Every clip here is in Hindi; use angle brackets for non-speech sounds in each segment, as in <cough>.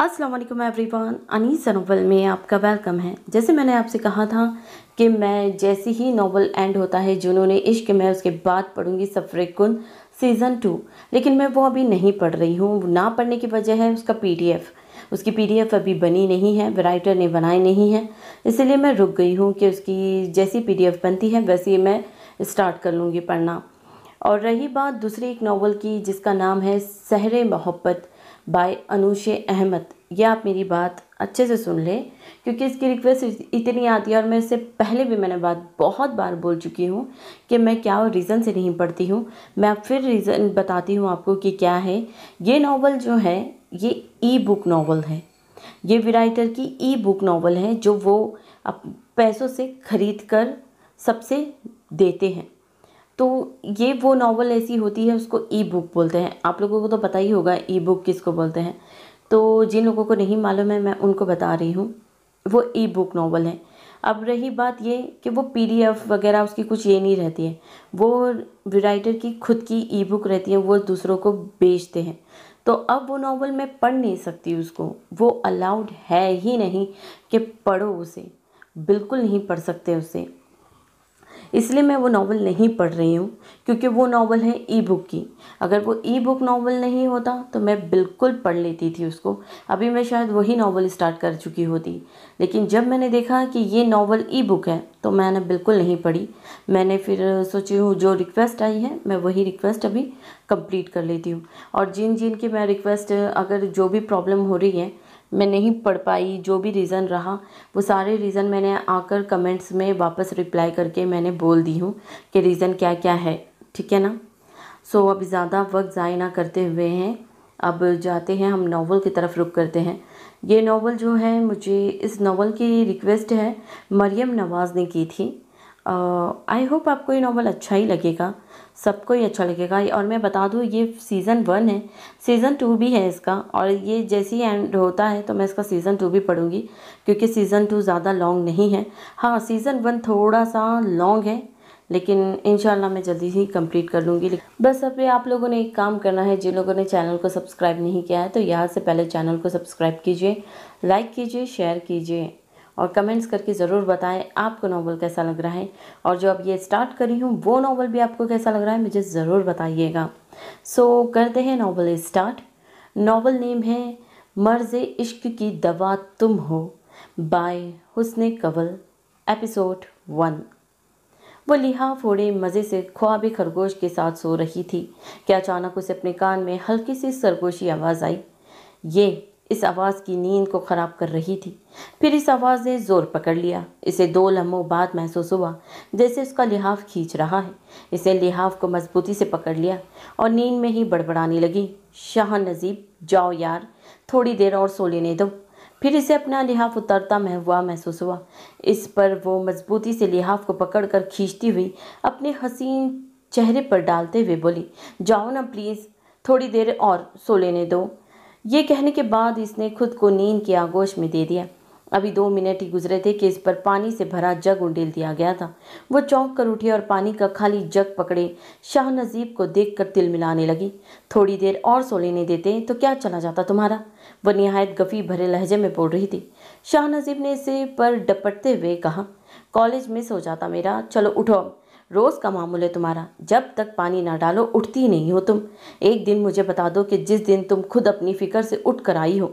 अस्सलाम वालेकुम एवरीवन अनीसा नोवल में आपका वेलकम है जैसे मैंने आपसे कहा था कि मैं जैसे ही नोवल एंड होता है जुनून इश्क मैं उसके बाद पढ़ूंगी सफ़रेकुन सीज़न टू लेकिन मैं वो अभी नहीं पढ़ रही हूँ ना पढ़ने की वजह है उसका पीडीएफ उसकी पीडीएफ अभी बनी नहीं है राइटर ने बनाई नहीं है इसलिए मैं रुक गई हूँ कि उसकी जैसी पी बनती है वैसी मैं स्टार्ट कर लूँगी पढ़ना और रही बात दूसरी एक नावल की जिसका नाम है सहर मोहब्बत बाय अनुशे अहमद ये आप मेरी बात अच्छे से सुन लें क्योंकि इसकी रिक्वेस्ट इतनी आती है और मैं इससे पहले भी मैंने बात बहुत बार बोल चुकी हूँ कि मैं क्या रीज़न से नहीं पढ़ती हूँ मैं फिर रीज़न बताती हूँ आपको कि क्या है ये नावल जो है ये ई बुक नावल है ये विराइटर की ई बुक नावल है जो वो पैसों से खरीद कर सबसे देते हैं तो ये वो नावल ऐसी होती है उसको ई बुक बोलते हैं आप लोगों को तो पता ही होगा ई बुक किसको बोलते हैं तो जिन लोगों को नहीं मालूम है मैं उनको बता रही हूँ वो ई बुक नावल है अब रही बात ये कि वो पी वगैरह उसकी कुछ ये नहीं रहती है वो राइटर की खुद की ई बुक रहती है वो दूसरों को बेचते हैं तो अब वो नावल मैं पढ़ नहीं सकती उसको वो अलाउड है ही नहीं कि पढ़ो उसे बिल्कुल नहीं पढ़ सकते उसे इसलिए मैं वो नावल नहीं पढ़ रही हूँ क्योंकि वो नावल है ई बुक की अगर वो ई बुक नावल नहीं होता तो मैं बिल्कुल पढ़ लेती थी उसको अभी मैं शायद वही नावल स्टार्ट कर चुकी होती लेकिन जब मैंने देखा कि ये नावल ई बुक है तो मैंने बिल्कुल नहीं पढ़ी मैंने फिर सोची हूँ जो रिक्वेस्ट आई है मैं वही रिक्वेस्ट अभी कंप्लीट कर लेती हूँ और जिन जिन की मैं रिक्वेस्ट अगर जो भी प्रॉब्लम हो रही है मैं नहीं पढ़ पाई जो भी रीज़न रहा वो सारे रीज़न मैंने आकर कमेंट्स में वापस रिप्लाई करके मैंने बोल दी हूँ कि रीज़न क्या क्या है ठीक है ना सो so, अब ज़्यादा वक्त ज़ाय ना करते हुए हैं अब जाते हैं हम नावल की तरफ रुक करते हैं ये नावल जो है मुझे इस नावल की रिक्वेस्ट है मरियम नवाज़ ने की थी आई होप आपको ये नावल अच्छा ही लगेगा सबको ही अच्छा लगेगा और मैं बता दूँ ये सीज़न वन है सीज़न टू भी है इसका और ये जैसे ही एंड होता है तो मैं इसका सीज़न टू भी पढ़ूँगी क्योंकि सीज़न टू ज़्यादा लॉन्ग नहीं है हाँ सीज़न वन थोड़ा सा लॉन्ग है लेकिन इन मैं जल्दी ही कंप्लीट कर लूँगी बस अब आप लोगों ने एक काम करना है जिन लोगों ने चैनल को सब्सक्राइब नहीं किया है तो यहाँ से पहले चैनल को सब्सक्राइब कीजिए लाइक कीजिए शेयर कीजिए और कमेंट्स करके ज़रूर बताएं आपको नावल कैसा लग रहा है और जो अब ये स्टार्ट करी हूँ वो नावल भी आपको कैसा लग रहा है मुझे ज़रूर बताइएगा सो so, करते हैं नावल स्टार्ट नावल नेम है मर्ज़ इश्क की दवा तुम हो बाय हुसन कवल एपिसोड वन वो लिहा फोड़े मज़े से ख्वाब खरगोश के साथ सो रही थी कि अचानक उसे अपने कान में हल्की सी सरगोशी आवाज़ आई ये इस आवाज़ की नींद को ख़राब कर रही थी फिर इस आवाज़ ने ज़ोर पकड़ लिया इसे दो लम्हों बाद महसूस हुआ जैसे उसका लिहाफ खींच रहा है इसे लिहाफ को मजबूती से पकड़ लिया और नींद में ही बड़बड़ाने लगी शाह नजीब जाओ यार थोड़ी देर और सो लेने दो फिर इसे अपना लिहाफ उतरता हुआ महसूस हुआ इस पर वो मजबूती से लिहाफ को पकड़ कर खींचती हुई अपने हसीन चेहरे पर डालते हुए बोली जाओ ना प्लीज़ थोड़ी देर और सो लेने दो ये कहने के बाद इसने खुद को नींद की आगोश में दे दिया अभी दो मिनट ही गुजरे थे कि इस पर पानी से भरा जग उंडेल दिया गया था वो चौंक कर उठी और पानी का खाली जग पकड़े शाह नजीब को देख कर तिल मिलाने लगी थोड़ी देर और सो लेने देते तो क्या चला जाता तुम्हारा वह नहायत गफी भरे लहजे में बोल रही थी शाह नजीब ने इसे पर डपटते हुए कहा कॉलेज मिस हो जाता मेरा चलो उठो रोज़ का मामूल है तुम्हारा जब तक पानी ना डालो उठती नहीं हो तुम एक दिन मुझे बता दो कि जिस दिन तुम खुद अपनी फ़िक्र से उठ कर आई हो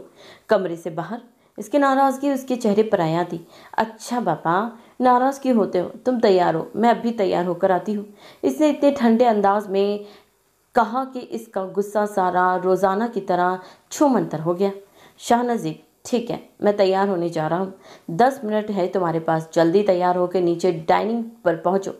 कमरे से बाहर इसकी नाराज़गी उसके चेहरे पर आया थी अच्छा पापा नाराज़ क्यों होते हो तुम तैयार हो मैं अब भी तैयार होकर आती हूँ इसने इतने ठंडे अंदाज में कहा कि इसका गुस्सा सारा रोज़ाना की तरह मंतर हो गया शाहनजीब ठीक है मैं तैयार होने जा रहा हूँ दस मिनट है तुम्हारे पास जल्दी तैयार होकर नीचे डाइनिंग पर पहुँचो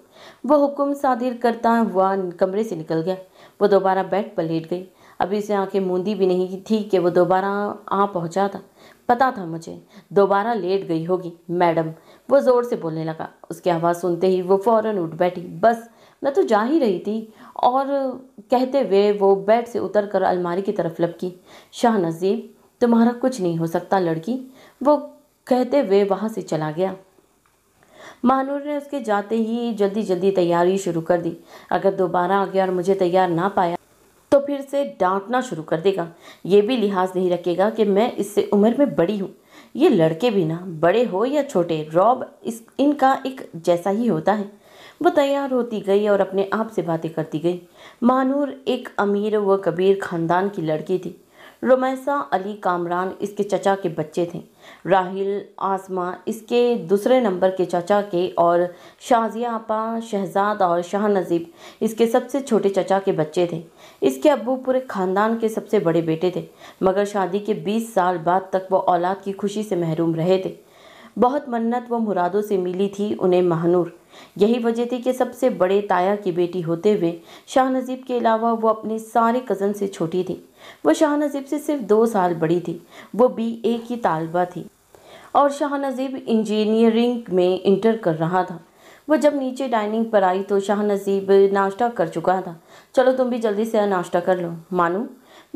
वो हुक्म सादिर करता हुआ कमरे से निकल गया वो दोबारा बेड पर लेट गई अभी से आंखें मूंदी भी नहीं थी कि वो दोबारा आ पहुँचा था पता था मुझे दोबारा लेट गई होगी मैडम वो ज़ोर से बोलने लगा उसकी आवाज़ सुनते ही वो फ़ौरन उठ बैठी बस मैं तो जा ही रही थी और कहते हुए वो बेड से उतर कर अलमारी की तरफ लपकी शाह नजीब तुम्हारा कुछ नहीं हो सकता लड़की वो कहते हुए वहाँ से चला गया महानूर ने उसके जाते ही जल्दी जल्दी तैयारी शुरू कर दी अगर दोबारा आ गया और मुझे तैयार ना पाया तो फिर से डांटना शुरू कर देगा ये भी लिहाज नहीं रखेगा कि मैं इससे उम्र में बड़ी हूँ ये लड़के भी ना बड़े हो या छोटे रॉब इस इनका एक जैसा ही होता है वो तैयार होती गई और अपने आप से बातें करती गई महानूर एक अमीर व कबीर खानदान की लड़की थी रोमैसा अली कामरान इसके चचा के बच्चे थे राहिल आसमा इसके दूसरे नंबर के चचा के और शाजिया शहजाद और शाह नजीब इसके सबसे छोटे चचा के बच्चे थे इसके अबू पूरे ख़ानदान के सबसे बड़े बेटे थे मगर शादी के 20 साल बाद तक वो औलाद की खुशी से महरूम रहे थे बहुत मन्नत व मुरादों से मिली थी उन्हें महानूर यही वजह थी कि सबसे बड़े ताया की बेटी होते हुए शाह नजीब के अलावा वो अपने सारे कज़न से छोटी थी वो शाह नजीब से सिर्फ दो साल बड़ी थी वो बी ए की तालबा थी और शाह नजीब इंजीनियरिंग में इंटर कर रहा था वो जब नीचे डाइनिंग पर आई तो शाह नजीब नाश्ता कर चुका था चलो तुम भी जल्दी से नाश्ता कर लो मानू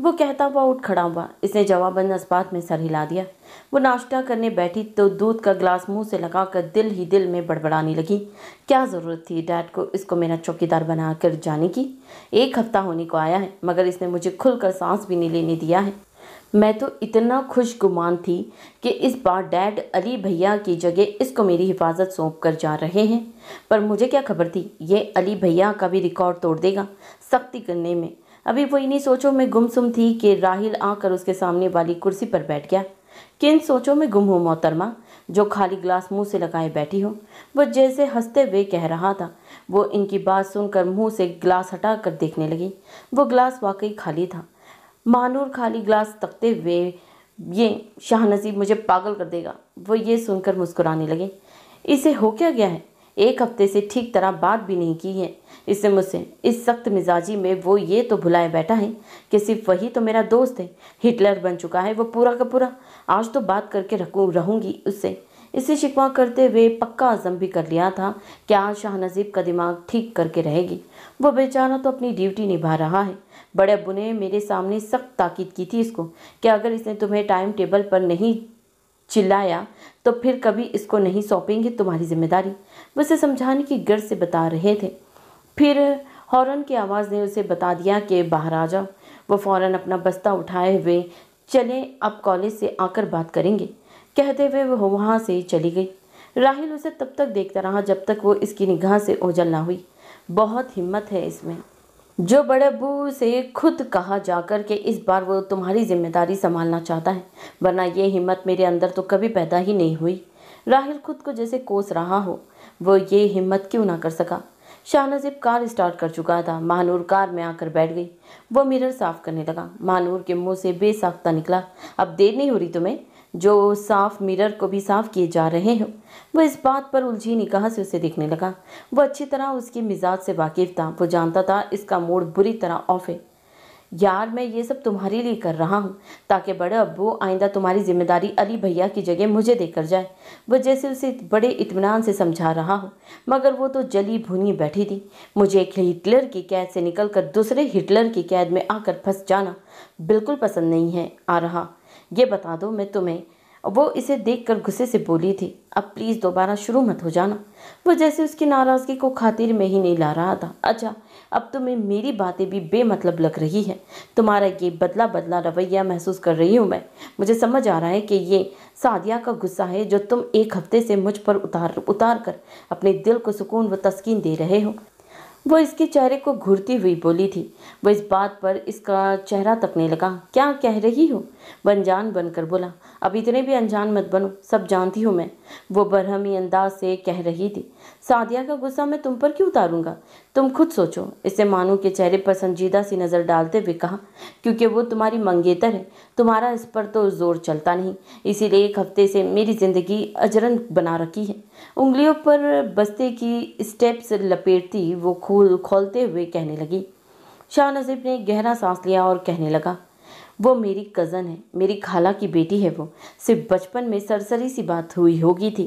वो कहता हुआ उठ खड़ा हुआ इसने जवाबन जज्बात में सर हिला दिया वो नाश्ता करने बैठी तो दूध का ग्लास मुंह से लगाकर दिल ही दिल में बड़बड़ाने लगी क्या ज़रूरत थी डैड को इसको मेरा चौकीदार बनाकर जाने की एक हफ्ता होने को आया है मगर इसने मुझे खुलकर सांस भी नहीं लेने दिया है मैं तो इतना खुशगुमान थी कि इस बार डैड अली भैया की जगह इसको मेरी हिफाजत सौंप कर जा रहे हैं पर मुझे क्या खबर थी ये अली भैया का भी रिकॉर्ड तोड़ देगा सख्ती करने में अभी वो इन्हीं सोचों में गुमसुम थी कि राहिल आकर उसके सामने वाली कुर्सी पर बैठ गया किन सोचों में गुम हो मोहतरमा जो खाली ग्लास मुंह से लगाए बैठी हो वो जैसे हंसते हुए कह रहा था वो इनकी बात सुनकर मुंह से ग्लास हटा कर देखने लगी वो ग्लास वाकई खाली था महानूर खाली ग्लास तकते हुए ये शाह मुझे पागल कर देगा वो ये सुनकर मुस्कुराने लगे इसे हो क्या गया है एक हफ्ते से ठीक तरह बात भी नहीं की है इससे मुझसे इस सख्त मिजाजी में वो ये तो भुलाए बैठा है कि सिर्फ वही तो मेरा दोस्त है हिटलर बन चुका है वो पूरा का पूरा आज तो बात करके रखूँ रहूँगी उससे इसे शिकवा करते हुए पक्का आज़म भी कर लिया था कि आज शाह नजीब का दिमाग ठीक करके रहेगी वो बेचारा तो अपनी ड्यूटी निभा रहा है बड़े अबू ने मेरे सामने सख्त ताकीद की थी इसको कि अगर इसने तुम्हें टाइम टेबल पर नहीं चिल्लाया तो फिर कभी इसको नहीं सौंपेंगे तुम्हारी जिम्मेदारी उसे समझाने की गर्ज से बता रहे थे फिर हॉर्न की आवाज़ ने उसे बता दिया कि बाहर आ जाओ वो फौरन अपना बस्ता उठाए हुए चले अब कॉलेज से आकर बात करेंगे कहते हुए वह वहाँ से चली गई राहिल उसे तब तक देखता रहा जब तक वो इसकी निगाह से ओझल ना हुई बहुत हिम्मत है इसमें जो बड़े अबू से खुद कहा जाकर के इस बार वो तुम्हारी जिम्मेदारी संभालना चाहता है वरना ये हिम्मत मेरे अंदर तो कभी पैदा ही नहीं हुई राहिल खुद को जैसे कोस रहा हो वो ये हिम्मत क्यों ना कर सका शाहनजीब कार स्टार्ट कर चुका था महानूर कार में आकर बैठ गई वो मिरर साफ करने लगा महानूर के मुंह से बेसाख्ता निकला अब देर नहीं हो रही तुम्हें जो साफ मिरर को भी साफ किए जा रहे हो वो इस बात पर उलझी निकाह से उसे देखने लगा वो अच्छी तरह उसके मिजाज से वाकिफ था वो जानता था इसका मूड बुरी तरह ऑफ है यार मैं ये सब तुम्हारे लिए कर रहा हूँ ताकि बड़े अब्बू आइंदा तुम्हारी जिम्मेदारी अली भैया की जगह मुझे देकर जाए वह जैसे उसे बड़े इतमान से समझा रहा हूँ मगर वो तो जली भुनी बैठी थी मुझे एक हिटलर की कैद से निकलकर दूसरे हिटलर की कैद में आकर फंस जाना बिल्कुल पसंद नहीं है आ रहा ये बता दो मैं तुम्हें वो इसे देख गुस्से से बोली थी अब प्लीज़ दोबारा शुरू मत हो जाना वो जैसे उसकी नाराज़गी को खातिर में ही नहीं ला रहा था अच्छा अब तुम्हें मेरी बातें भी बेमतलब लग रही है तुम्हारा ये बदला बदला रवैया महसूस कर रही हूँ मैं मुझे समझ आ रहा है कि ये सादिया का गुस्सा है जो तुम एक हफ्ते से मुझ पर उतार उतार कर अपने दिल को सुकून व तस्किन दे रहे हो वो इसके चेहरे को घूरती हुई बोली थी वह इस बात पर इसका चेहरा तकने लगा क्या कह रही हो बनजान अनजान बनकर बोला अब इतने भी अनजान मत बनो सब जानती हूँ मैं वो बरहमी अंदाज से कह रही थी सादिया का गुस्सा मैं तुम पर क्यों उतारूंगा तुम खुद सोचो इसे मानू के चेहरे पर संजीदा सी नज़र डालते हुए कहा क्योंकि वो तुम्हारी मंगेतर है तुम्हारा इस पर तो जोर चलता नहीं इसीलिए एक हफ्ते से मेरी ज़िंदगी अजरन बना रखी है उंगलियों पर बस्ते की स्टेप्स लपेटती वो खोल खोलते हुए कहने लगी शाह नजीब ने गहरा सांस लिया और कहने लगा वो मेरी कज़न है मेरी खाला की बेटी है वो सिर्फ बचपन में सरसरी सी बात हुई होगी थी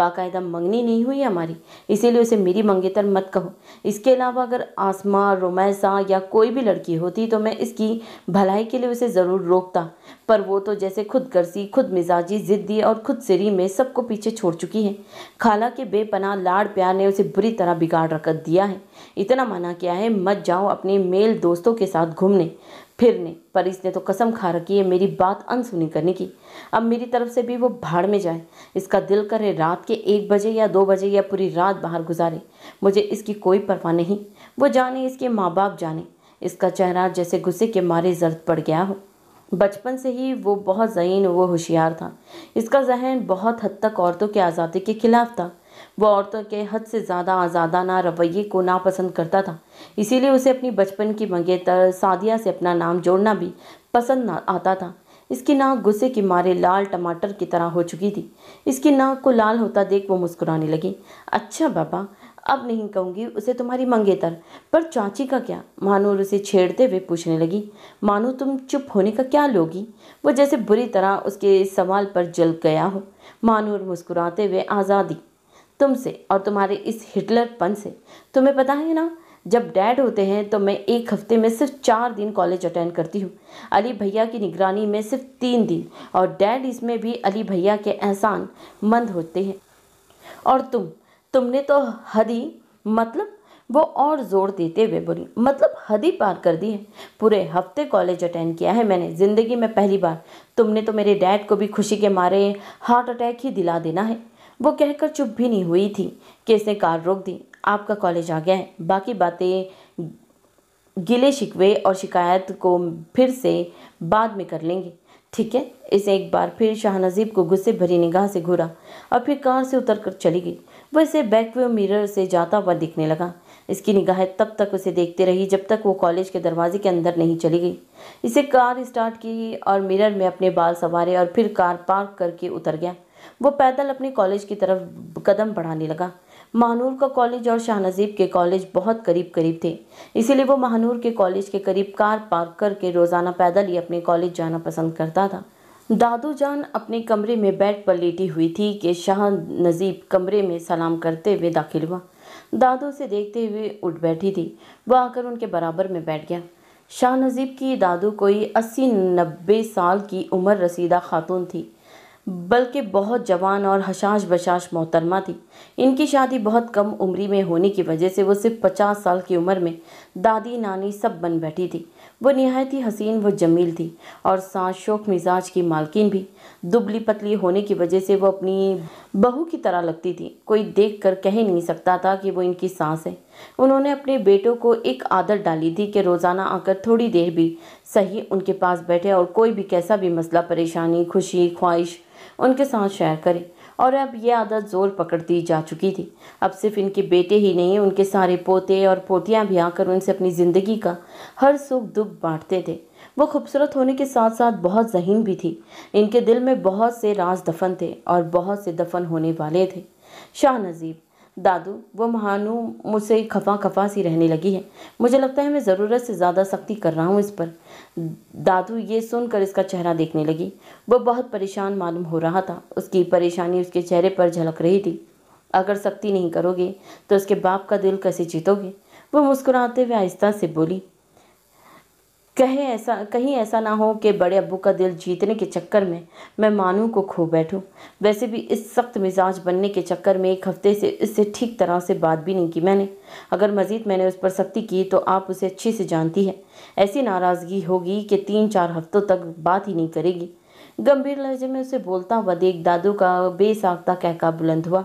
बाकायदा मंगनी नहीं हुई हमारी इसीलिए उसे मेरी मंगेतर मत कहो इसके अलावा अगर आसमा रोमैसा या कोई भी लड़की होती तो मैं इसकी भलाई के लिए उसे ज़रूर रोकता पर वो तो जैसे खुद गर्सी खुद मिजाजी ज़िद्दी और खुद सिरी में सबको पीछे छोड़ चुकी है खाला के बेपनाह लाड़ प्यार ने उसे बुरी तरह बिगाड़ रख दिया है इतना मना किया है मत जाओ अपने मेल दोस्तों के साथ घूमने फिरने पर इसने तो कसम खा रखी है मेरी बात अनसुनी करने की अब मेरी तरफ से भी वो भाड़ में जाए इसका दिल करे रात के एक बजे या दो बजे या पूरी रात बाहर गुजारे मुझे इसकी कोई परवाह नहीं वो जाने इसके माँ बाप जाने इसका चेहरा जैसे गुस्से के मारे जर्द पड़ गया हो बचपन से ही वो बहुत जहीन वो होशियार था इसका जहन बहुत हद तक औरतों की आज़ादी के खिलाफ था वह औरतों के हद से ज़्यादा आज़ादाना रवैये को नापसंद करता था इसीलिए उसे अपनी बचपन की मंगेतर सादिया से अपना नाम जोड़ना भी पसंद ना आता था इसकी नाक गुस्से के मारे लाल टमाटर की तरह हो चुकी थी इसकी नाक को लाल होता देख वो मुस्कुराने लगी अच्छा बाबा अब नहीं कहूँगी उसे तुम्हारी मंगेतर पर चाची का क्या मानूर उसे छेड़ते हुए पूछने लगी मानो तुम चुप होने का क्या लोगी वो जैसे बुरी तरह उसके सवाल पर जल गया हो मानूर मुस्कुराते हुए आज़ादी तुमसे और तुम्हारे इस हिटलरपन से तुम्हें पता है ना जब डैड होते हैं तो मैं एक हफ्ते में सिर्फ चार दिन कॉलेज अटेंड करती हूँ अली भैया की निगरानी में सिर्फ तीन दिन और डैड इसमें भी अली भैया के एहसान मंद होते हैं और तुम तुमने तो हदी मतलब वो और जोर देते हुए बोली मतलब हदी पार कर दी है पूरे हफ्ते कॉलेज अटेंड किया है मैंने ज़िंदगी में पहली बार तुमने तो मेरे डैड को भी खुशी के मारे हार्ट अटैक ही दिला देना है वो कहकर चुप भी नहीं हुई थी कि इसने कार रोक दी आपका कॉलेज आ गया है बाकी बातें गिले शिकवे और शिकायत को फिर से बाद में कर लेंगे ठीक है इसे एक बार फिर शाह नजीब को गुस्से भरी निगाह से घूरा और फिर कार से उतर कर चली गई वह इसे बैकवे मिरर से जाता हुआ दिखने लगा इसकी निगाहें तब तक उसे देखते रही जब तक वो कॉलेज के दरवाजे के अंदर नहीं चली गई इसे कार स्टार्ट की और मिरर में अपने बाल संवारे और फिर कार पार्क करके उतर गया वो पैदल अपने कॉलेज की तरफ कदम बढ़ाने लगा महानूर का कॉलेज और नजीब के कॉलेज बहुत करीब करीब थे इसीलिए वो महानूर के कॉलेज के करीब कार पार्क करके रोज़ाना पैदल ही अपने कॉलेज जाना पसंद करता था दादू जान अपने कमरे में बेड पर लेटी हुई थी कि शाह नजीब कमरे में सलाम करते हुए दाखिल हुआ दादू से देखते हुए उठ बैठी थी वह आकर उनके बराबर में बैठ गया शाह नजीब की दादू कोई अस्सी नब्बे साल की उम्र रसीदा खातून थी बल्कि बहुत जवान और हशाश बशाश मोहतरमा थी इनकी शादी बहुत कम उम्री में होने की वजह से वो सिर्फ पचास साल की उम्र में दादी नानी सब बन बैठी थी वो नहायत ही हसीन व जमील थी और सास शोक मिजाज की मालकिन भी दुबली पतली होने की वजह से वो अपनी बहू की तरह लगती थी कोई देख कर कह नहीं सकता था कि वो इनकी सांस है उन्होंने अपने बेटों को एक आदत डाली थी कि रोज़ाना आकर थोड़ी देर भी सही उनके पास बैठे और कोई भी कैसा भी मसला परेशानी खुशी ख्वाहिश उनके साथ शेयर करें और अब यह आदत ज़ोर पकड़ती जा चुकी थी अब सिर्फ इनके बेटे ही नहीं उनके सारे पोते और पोतियाँ भी आकर उनसे अपनी ज़िंदगी का हर सुख दुख बांटते थे वो खूबसूरत होने के साथ साथ बहुत जहीन भी थी इनके दिल में बहुत से राज दफन थे और बहुत से दफन होने वाले थे शाह नजीब दादू वो महानू मुझसे खफा खफा सी रहने लगी है मुझे लगता है मैं ज़रूरत से ज़्यादा सख्ती कर रहा हूँ इस पर दादू ये सुनकर इसका चेहरा देखने लगी वह बहुत परेशान मालूम हो रहा था उसकी परेशानी उसके चेहरे पर झलक रही थी अगर सख्ती नहीं करोगे तो उसके बाप का दिल कैसे जीतोगे वो मुस्कुराते हुए आहिस्ता से बोली कहे ऐसा कहीं ऐसा ना हो कि बड़े अबू का दिल जीतने के चक्कर में मैं मानू को खो बैठूं वैसे भी इस सख्त मिजाज बनने के चक्कर में एक हफ़्ते से इससे ठीक तरह से बात भी नहीं की मैंने अगर मज़ीद मैंने उस पर सख्ती की तो आप उसे अच्छे से जानती है ऐसी नाराज़गी होगी कि तीन चार हफ्तों तक बात ही नहीं करेगी गंभीर लहजे में उसे बोलता हुआ देख दादू का बेसाख्ता कहका बुलंद हुआ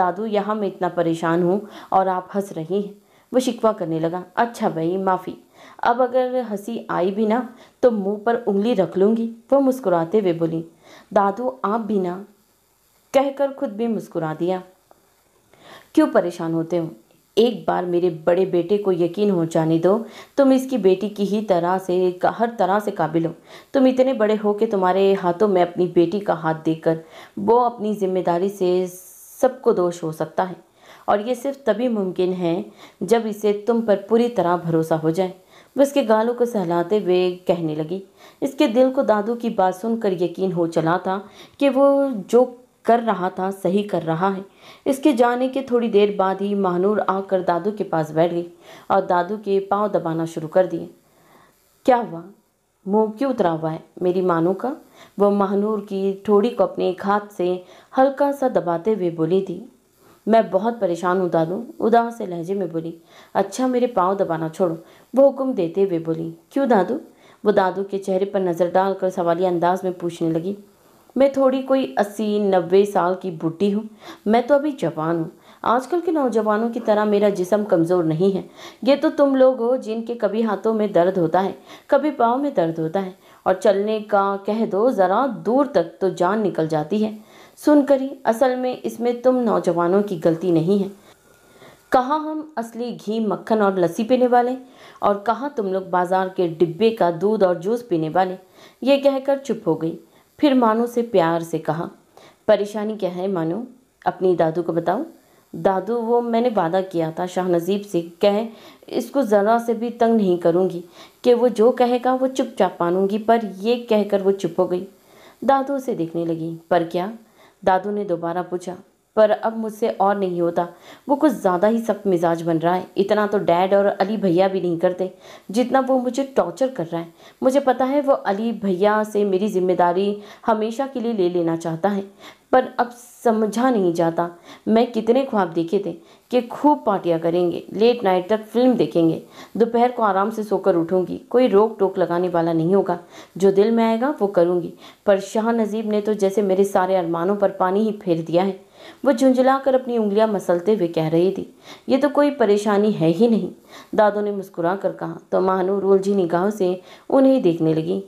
दादू यहाँ मैं इतना परेशान हूँ और आप हंस रही हैं वो शिकवा करने लगा अच्छा भाई माफ़ी अब अगर हंसी आई भी ना तो मुंह पर उंगली रख लूँगी वह मुस्कुराते हुए बोली दादू आप भी ना कहकर खुद भी मुस्कुरा दिया क्यों परेशान होते हो एक बार मेरे बड़े बेटे को यकीन हो जाने दो तुम इसकी बेटी की ही तरह से हर तरह से काबिल हो तुम इतने बड़े हो कि तुम्हारे हाथों में अपनी बेटी का हाथ देकर वो अपनी जिम्मेदारी से सबको दोष हो सकता है और ये सिर्फ तभी मुमकिन है जब इसे तुम पर पूरी तरह भरोसा हो जाए वह इसके गालों को सहलाते हुए कहने लगी इसके दिल को दादू की बात सुनकर यकीन हो चला था कि वो जो कर रहा था सही कर रहा है इसके जाने के थोड़ी देर बाद ही महानूर आकर दादू के पास बैठ गई और दादू के पाँव दबाना शुरू कर दिए क्या हुआ मुँह क्यों उतरा हुआ है मेरी मानू का वह महानूर की ठोड़ी को अपने हाथ से हल्का सा दबाते हुए बोली थी मैं बहुत परेशान हूँ दादू उदास से लहजे में बोली अच्छा मेरे पाँव दबाना छोड़ो वो हुक्म देते हुए बोली क्यों दादू वो दादू के चेहरे पर नज़र डालकर सवालिया अंदाज में पूछने लगी मैं थोड़ी कोई अस्सी नब्बे साल की बुढ़ी हूँ मैं तो अभी जवान हूँ आजकल के नौजवानों की तरह मेरा जिसम कमज़ोर नहीं है ये तो तुम लोग हो जिनके कभी हाथों में दर्द होता है कभी पाँव में दर्द होता है और चलने का कह दो ज़रा दूर तक तो जान निकल जाती है सुन करी असल में इसमें तुम नौजवानों की गलती नहीं है कहाँ हम असली घी मक्खन और लस्सी पीने वाले और कहाँ तुम लोग बाजार के डिब्बे का दूध और जूस पीने वाले ये कहकर चुप हो गई फिर मानो से प्यार से कहा परेशानी क्या है मानो अपनी दादू को बताओ दादू वो मैंने वादा किया था शाह नजीब से कहे इसको ज़रा से भी तंग नहीं करूँगी कि वो जो कहेगा वो चुपचाप मानूंगी पर यह कहकर वो चुप हो गई दादू से देखने लगी पर क्या दादू ने दोबारा पूछा पर अब मुझसे और नहीं होता वो कुछ ज़्यादा ही सख्त मिजाज बन रहा है इतना तो डैड और अली भैया भी नहीं करते जितना वो मुझे टॉर्चर कर रहा है मुझे पता है वो अली भैया से मेरी जिम्मेदारी हमेशा के लिए ले लेना चाहता है पर अब समझा नहीं जाता मैं कितने ख्वाब देखे थे कि खूब पार्टियाँ करेंगे लेट नाइट तक फिल्म देखेंगे दोपहर को आराम से सोकर उठूंगी कोई रोक टोक लगाने वाला नहीं होगा जो दिल में आएगा वो करूँगी पर शाह नजीब ने तो जैसे मेरे सारे अरमानों पर पानी ही फेर दिया है वो झुंझुलाकर अपनी उंगलियां मसलते हुए कह रही थी ये तो कोई परेशानी है ही नहीं दादू ने मुस्कुरा कर कहा तो महानू रोलझी निगाहों से उन्हें देखने लगी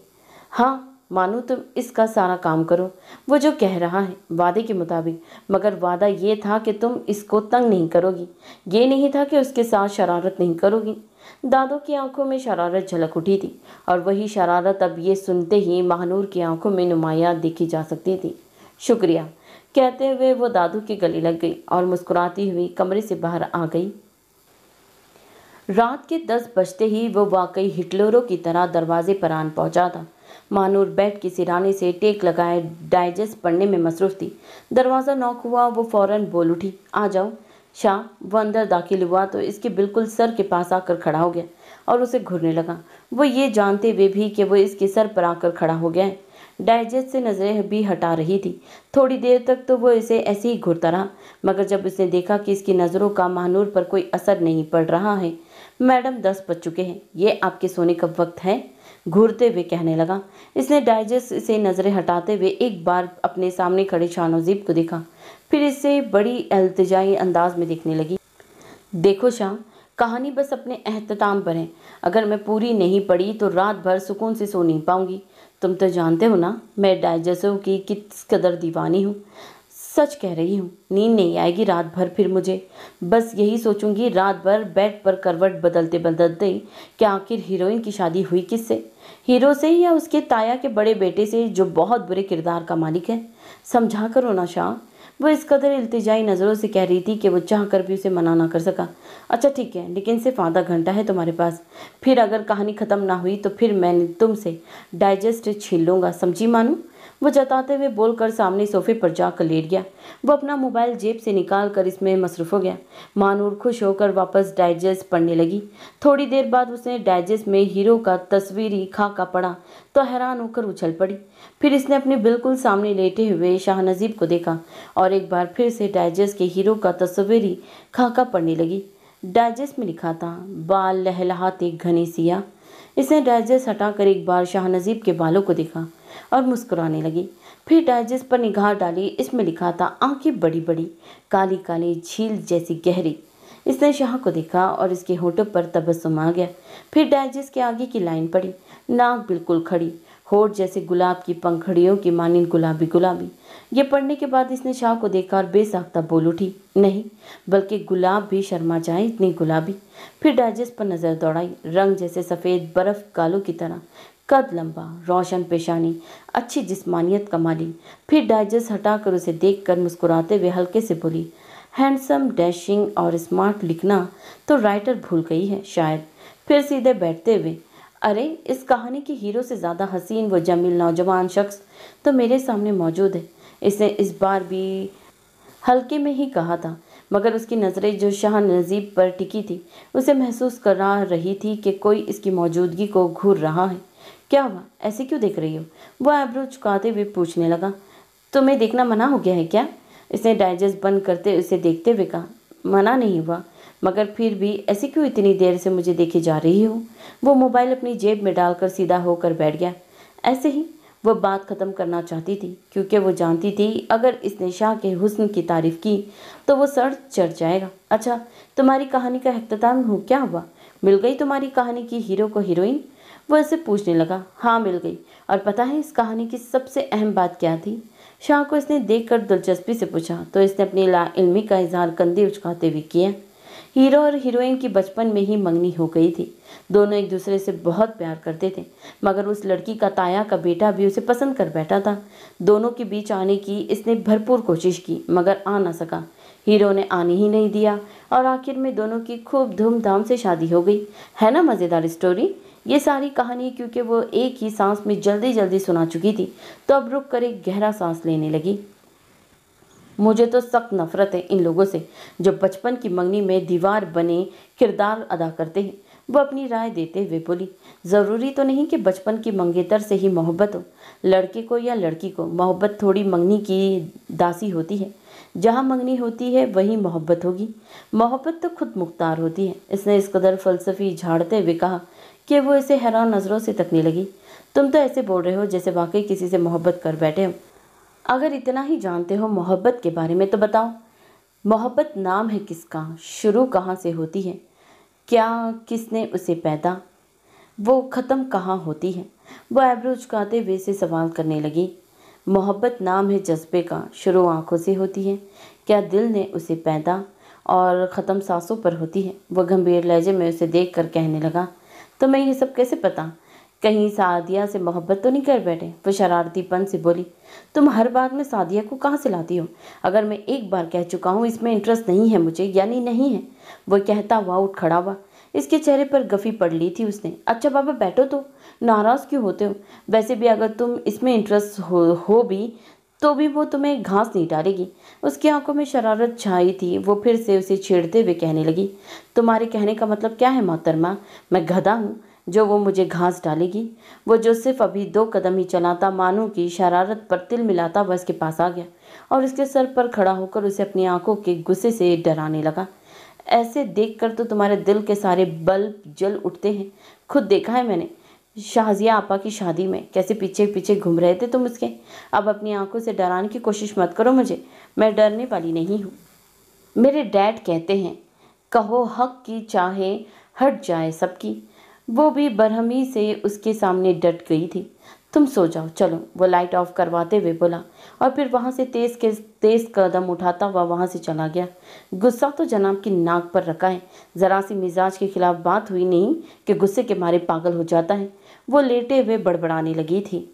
हाँ मानो तुम इसका सारा काम करो वो जो कह रहा है वादे के मुताबिक मगर वादा ये था कि तुम इसको तंग नहीं करोगी ये नहीं था कि उसके साथ शरारत नहीं करोगी दादो की आंखों में शरारत झलक उठी थी और वही शरारत अब ये सुनते ही महानूर की आंखों में नुमाया देखी जा सकती थी शुक्रिया कहते हुए वो दादू की गली लग गई और मुस्कुराती हुई कमरे से बाहर आ गई रात के दस बजते ही वो वाकई हिटलरों की तरह दरवाजे पर आन पहुंचा था मानूर बेड की सिराने से टेक लगाए डाइजेस्ट पढ़ने में मसरूफ थी दरवाज़ा नॉक हुआ वो फौरन बोल उठी आ जाओ शाह वो अंदर दाखिल हुआ तो इसके बिल्कुल सर के पास आकर खड़ा हो गया और उसे घूरने लगा वो ये जानते हुए भी कि वो इसके सर पर आकर खड़ा हो गया है डाइजेस्ट से नज़रें भी हटा रही थी थोड़ी देर तक तो वो इसे ऐसे ही घूरता रहा मगर जब उसने देखा कि इसकी नज़रों का महानूर पर कोई असर नहीं पड़ रहा है मैडम दस बज चुके हैं ये आपके सोने का वक्त है घूरते हुए कहने लगा इसने डाइजेस्ट से नज़रें हटाते हुए एक बार अपने सामने खड़े शाहनोजीब को देखा फिर इसे बड़ी अल्तजाई अंदाज में देखने लगी देखो शाह कहानी बस अपने अहतमाम पर है अगर मैं पूरी नहीं पढ़ी तो रात भर सुकून से सो नहीं पाऊंगी तुम तो जानते हो ना मैं डाइजेसों की किस कदर दीवानी हूँ सच कह रही हूँ नींद नहीं आएगी रात भर फिर मुझे बस यही सोचूंगी रात भर बेड पर करवट बदलते बदलते कि आखिर हीरोइन की शादी हुई किससे हीरो से या उसके ताया के बड़े बेटे से जो बहुत बुरे किरदार का मालिक है समझा करो ना शाह वो इस कदर इल्तिजाई नज़रों से कह रही थी कि वो चाह कर भी उसे मना ना कर सका अच्छा ठीक है लेकिन सिर्फ आधा घंटा है तुम्हारे पास फिर अगर कहानी ख़त्म ना हुई तो फिर मैंने तुमसे डाइजेस्ट छीन लूँगा समझी मानूँ वह जताते हुए बोलकर सामने सोफे पर जाकर लेट गया वो अपना मोबाइल जेब से निकाल कर इसमें मसरूफ हो गया मानूर खुश होकर वापस डाइजेस्ट पढ़ने लगी थोड़ी देर बाद उसने डाइजेस्ट में हीरो का तस्वीरी खाका पड़ा तो हैरान होकर उछल पड़ी फिर इसने अपने बिल्कुल सामने लेटे हुए शाह नजीब को देखा और एक बार फिर से डाइजेस्ट के हीरो का तस्वीरी खाका पड़ने लगी डाइजेस्ट में लिखा था बाल लहलाहाते घने सिया इसने डाइजेस्ट हटाकर एक बार शाह नजीब के बालों को देखा और मुस्कुराने लगी फिर डाइजेस्ट पर निगाह डाली इसमें लिखा था आंखें बड़ी बड़ी काली काली झील जैसी गहरी इसने शाह को देखा और इसके होठों पर तबस्सुम आ गया फिर डाइजेस्ट के आगे की लाइन पड़ी नाक बिल्कुल खड़ी होठ जैसे गुलाब की पंखड़ियों की मानिन गुलाबी गुलाबी ये पढ़ने के बाद इसने शाह को देखा और बेसाख्ता बोल उठी नहीं बल्कि गुलाब भी शर्मा जाए इतनी गुलाबी फिर डाइजेस्ट पर नज़र दौड़ाई रंग जैसे सफ़ेद बर्फ़ कालों की तरह कद लंबा रोशन पेशानी अच्छी जिस्मानियत का मालिक फिर डाइजेस्ट हटाकर उसे देखकर मुस्कुराते हुए हल्के से बोली हैंडसम डैशिंग और स्मार्ट लिखना तो राइटर भूल गई है शायद फिर सीधे बैठते हुए अरे इस कहानी के हीरो से ज़्यादा हसीन व जमील नौजवान शख्स तो मेरे सामने मौजूद है इसने इस बार भी हल्के में ही कहा था मगर उसकी नज़रें जो शाह नजीब पर टिकी थी उसे महसूस करा रही थी कि कोई इसकी मौजूदगी को घूर रहा है क्या हुआ ऐसे क्यों देख रही हो वो एब्रो चुकाते हुए पूछने लगा तुम्हें देखना मना हो गया है क्या इसने डाइजेस्ट बंद करते उसे देखते हुए कहा मना नहीं हुआ मगर फिर भी ऐसे क्यों इतनी देर से मुझे देखी जा रही हो वो मोबाइल अपनी जेब में डालकर सीधा होकर बैठ गया ऐसे ही वो बात ख़त्म करना चाहती थी क्योंकि वो जानती थी अगर इसने शाह के हुस्न की तारीफ़ की तो वो सर चढ़ जाएगा अच्छा तुम्हारी कहानी का अख्ताम हो क्या हुआ मिल गई तुम्हारी कहानी की हीरो को हीरोइन वो इसे पूछने लगा हाँ मिल गई और पता है इस कहानी की सबसे अहम बात क्या थी शाह को इसने देखकर दिलचस्पी से पूछा तो इसने अपनी लाइलमी का इजहार कंधे उछकाते हुए किया हीरो और हीरोइन की बचपन में ही मंगनी हो गई थी दोनों एक दूसरे से बहुत प्यार करते थे मगर उस लड़की का ताया का बेटा भी उसे पसंद कर बैठा था दोनों के बीच आने की इसने भरपूर कोशिश की मगर आ ना सका हीरो ने आने ही नहीं दिया और आखिर में दोनों की खूब धूमधाम से शादी हो गई है ना मज़ेदार स्टोरी ये सारी कहानी क्योंकि वो एक ही सांस में जल्दी जल्दी सुना चुकी थी तो अब रुक कर एक गहरा सांस लेने लगी मुझे तो सख्त नफरत है इन लोगों से जो बचपन की मंगनी में दीवार बने किरदार अदा करते हैं वो अपनी राय देते हुए बोली ज़रूरी तो नहीं कि बचपन की मंगेतर से ही मोहब्बत हो लड़के को या लड़की को मोहब्बत थोड़ी मंगनी की दासी होती है जहाँ मंगनी होती है वहीं मोहब्बत होगी मोहब्बत तो खुद मुख्तार होती है इसने इस कदर फलसफी झाड़ते हुए कहा कि वो इसे हैरान नज़रों से तकने लगी तुम तो ऐसे बोल रहे हो जैसे वाकई किसी से मोहब्बत कर बैठे हो अगर इतना ही जानते हो मोहब्बत के बारे में तो बताओ मोहब्बत नाम है किसका शुरू कहाँ से होती है क्या किसने उसे पैदा वो ख़त्म कहाँ होती है वो आईब्रो काते हुए से सवाल करने लगी मोहब्बत नाम है जज्बे का शुरू आँखों से होती है क्या दिल ने उसे पैदा और ख़त्म सांसों पर होती है वह गंभीर लहजे में उसे देख कर कहने लगा तो मैं ये सब कैसे पता कहीं सादिया से मोहब्बत तो नहीं कर बैठे वो शरारतीपन से बोली तुम हर बात में सादिया को कहाँ से लाती हो अगर मैं एक बार कह चुका हूँ इसमें इंटरेस्ट नहीं है मुझे यानी नहीं है वो कहता हुआ उठ खड़ा हुआ इसके चेहरे पर गफ़ी पड़ ली थी उसने अच्छा बाबा बैठो तो नाराज़ क्यों होते हो वैसे भी अगर तुम इसमें इंटरेस्ट हो, हो भी तो भी वो तुम्हें घास नहीं डालेगी उसकी आंखों में शरारत छाई थी वो फिर से उसे छेड़ते हुए कहने लगी तुम्हारे कहने का मतलब क्या है मोहतरमा मैं गधा हूँ जो वो मुझे घास डालेगी वो जो सिर्फ अभी दो कदम ही चलाता मानो कि शरारत पर तिल मिलाता वह उसके पास आ गया और उसके सर पर खड़ा होकर उसे अपनी आंखों के गुस्से से डराने लगा ऐसे देखकर तो तुम्हारे दिल के सारे बल्ब जल उठते हैं खुद देखा है मैंने शाहजिया आपा की शादी में कैसे पीछे पीछे घूम रहे थे तुम उसके अब अपनी आंखों से डराने की कोशिश मत करो मुझे मैं डरने वाली नहीं हूँ मेरे डैड कहते हैं कहो हक की चाहे हट जाए सबकी वो भी बरहमी से उसके सामने डट गई थी तुम सो जाओ चलो वो लाइट ऑफ करवाते हुए बोला और फिर वहाँ से तेज़ के तेज़ कदम उठाता हुआ वहाँ से चला गया गुस्सा तो जनाब की नाक पर रखा है ज़रा सी मिजाज के खिलाफ बात हुई नहीं कि गुस्से के मारे पागल हो जाता है वो लेटे हुए बड़बड़ाने लगी थी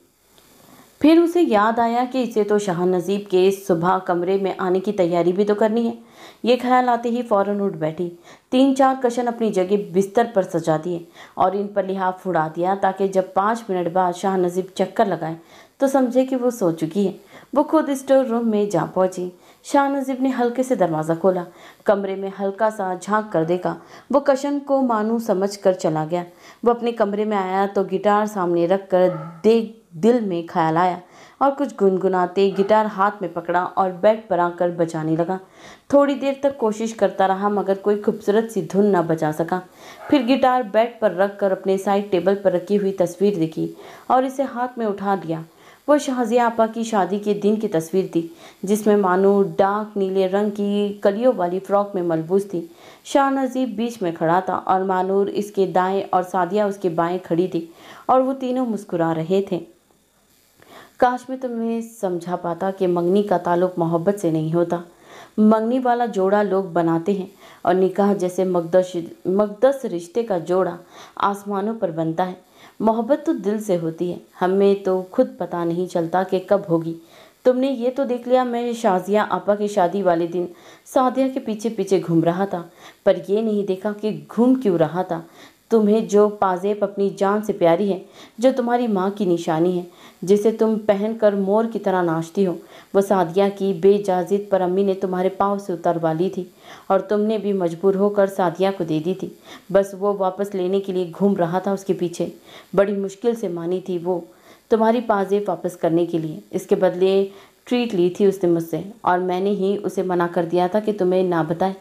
फिर उसे याद आया कि इसे तो शाह नजीब के सुबह कमरे में आने की तैयारी भी तो करनी है ये ख्याल आते ही फ़ौरन उठ बैठी तीन चार कशन अपनी जगह बिस्तर पर सजा दिए और इन पर लिहाफ उड़ा दिया ताकि जब पाँच मिनट बाद शाह नजीब चक्कर लगाए तो समझे कि वो सो चुकी है वो खुद स्टोर रूम में जा पहुंची शाह नजीब ने हल्के से दरवाज़ा खोला कमरे में हल्का सा झांक कर देखा वो कशन को मानू समझ कर चला गया वो अपने कमरे में आया तो गिटार सामने रख कर देख दिल में ख्याल आया और कुछ गुनगुनाते गिटार हाथ में पकड़ा और बेड पर आकर बजाने लगा थोड़ी देर तक कोशिश करता रहा मगर कोई खूबसूरत सी धुन ना बजा सका फिर गिटार बेड पर रख कर अपने साइड टेबल पर रखी हुई तस्वीर दिखी और इसे हाथ में उठा दिया वह शाहजिया आपा की शादी के दिन की तस्वीर थी जिसमें मानो डार्क नीले रंग की कलियों वाली फ्रॉक में मलबूस थी शाह नजीब बीच में खड़ा था और मानूर इसके दाएं और सादिया उसके बाएं खड़ी थी और वो तीनों मुस्कुरा रहे थे काश में तुम्हें समझा पाता कि मंगनी का ताल्लुक मोहब्बत से नहीं होता मंगनी वाला जोड़ा लोग बनाते हैं और निकाह जैसे मकदस मकदस रिश्ते का जोड़ा आसमानों पर बनता है मोहब्बत तो दिल से होती है हमें तो खुद पता नहीं चलता कि कब होगी तुमने ये तो देख लिया मैं शाजिया आपा की शादी वाले दिन सादिया के पीछे पीछे घूम रहा था पर यह नहीं देखा कि घूम क्यों रहा था तुम्हें जो पाजेब अपनी जान से प्यारी है जो तुम्हारी माँ की निशानी है जिसे तुम पहनकर मोर की तरह नाचती हो वो सादिया की बेजाजिद पर अम्मी ने तुम्हारे पाँव से उतरवा ली थी और तुमने भी मजबूर होकर सादिया को दे दी थी बस वो वापस लेने के लिए घूम रहा था उसके पीछे बड़ी मुश्किल से मानी थी वो तुम्हारी पाजेब वापस करने के लिए इसके बदले ट्रीट ली थी उसने मुझसे और मैंने ही उसे मना कर दिया था कि तुम्हें ना बताए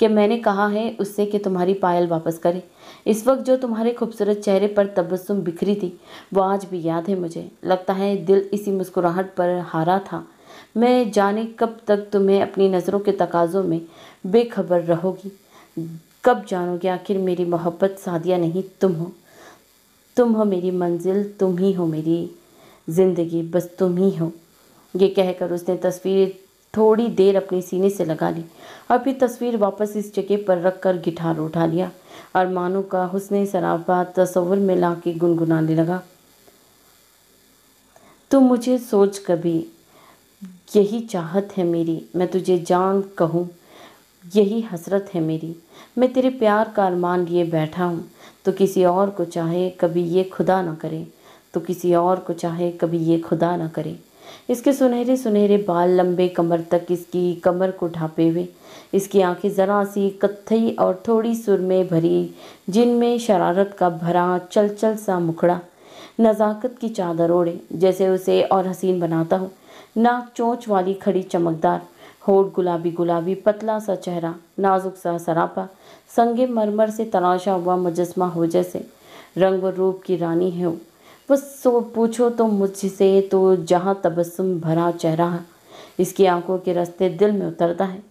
कि मैंने कहा है उससे कि तुम्हारी पायल वापस करे इस वक्त जो तुम्हारे खूबसूरत चेहरे पर तबस्सुम बिखरी थी वो आज भी याद है मुझे लगता है दिल इसी मुस्कुराहट पर हारा था मैं जाने कब तक तुम्हें अपनी नज़रों के तकाज़ों में बेखबर रहोगी कब जानोगे आखिर मेरी मोहब्बत सादिया नहीं तुम हो तुम हो मेरी मंजिल तुम ही हो मेरी ज़िंदगी बस तुम ही हो ये कहकर उसने तस्वीर थोड़ी देर अपने सीने से लगा ली और फिर तस्वीर वापस इस जगह पर रख कर गिठार उठा लिया और मानो का हुसन शराबा तस्वर में ला के गुनगुनाने लगा तो मुझे सोच कभी यही चाहत है मेरी मैं तुझे जान कहूँ यही हसरत है मेरी मैं तेरे प्यार का अरमान लिए बैठा हूँ तो किसी और को चाहे कभी ये खुदा ना करे तो किसी और को चाहे कभी ये खुदा ना करे इसके सुनहरे सुनहरे बाल लंबे कमर तक इसकी कमर को ढापे हुए इसकी आंखें ज़रा सी कत्थई और थोड़ी सुर में भरी जिनमें शरारत का भरा चलचल सा मुखड़ा नज़ाकत की चादर ओढ़े जैसे उसे और हसीन बनाता हो नाक चोंच वाली खड़ी चमकदार होठ गुलाबी गुलाबी पतला सा चेहरा नाजुक सा सरापा संगे मरमर से तराशा हुआ मुजस्मा हो जैसे रंग व रूप की रानी है बस सो पूछो तो मुझसे तो जहाँ तबसम भरा चेहरा इसकी आंखों के रास्ते दिल में उतरता है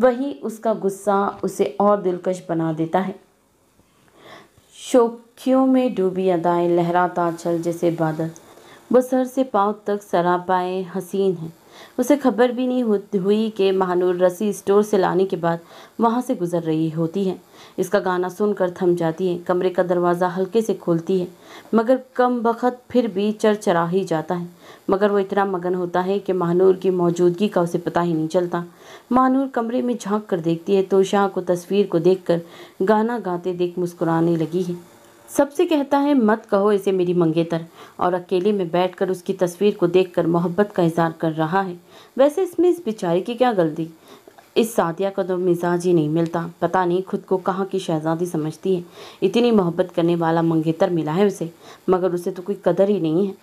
वही उसका गुस्सा उसे और दिलकश बना देता है शोखियों में डूबी अदाएं लहराता चल जैसे बादल वो सर से पाँव तक सरापाएँ हसीन हैं उसे खबर भी नहीं हुई कि महानूर रसी स्टोर से लाने के बाद वहाँ से गुजर रही होती है इसका गाना सुनकर थम जाती है कमरे का दरवाज़ा हल्के से खोलती है मगर कम वक़्त फिर भी चर चरा ही जाता है मगर वो इतना मगन होता है कि महानूर की मौजूदगी का उसे पता ही नहीं चलता महानूर कमरे में झांक कर देखती है तो शाह को तस्वीर को देखकर गाना गाते देख मुस्कुराने लगी है सबसे कहता है मत कहो इसे मेरी मंगेतर और अकेले में बैठकर उसकी तस्वीर को देखकर मोहब्बत का इजहार कर रहा है वैसे इसमें इस बेचारे की क्या गलती इस सादिया का तो मिजाज ही नहीं मिलता पता नहीं खुद को कहाँ की शहजादी समझती है इतनी मोहब्बत करने वाला मंगेतर मिला है उसे मगर उसे तो कोई कदर ही नहीं है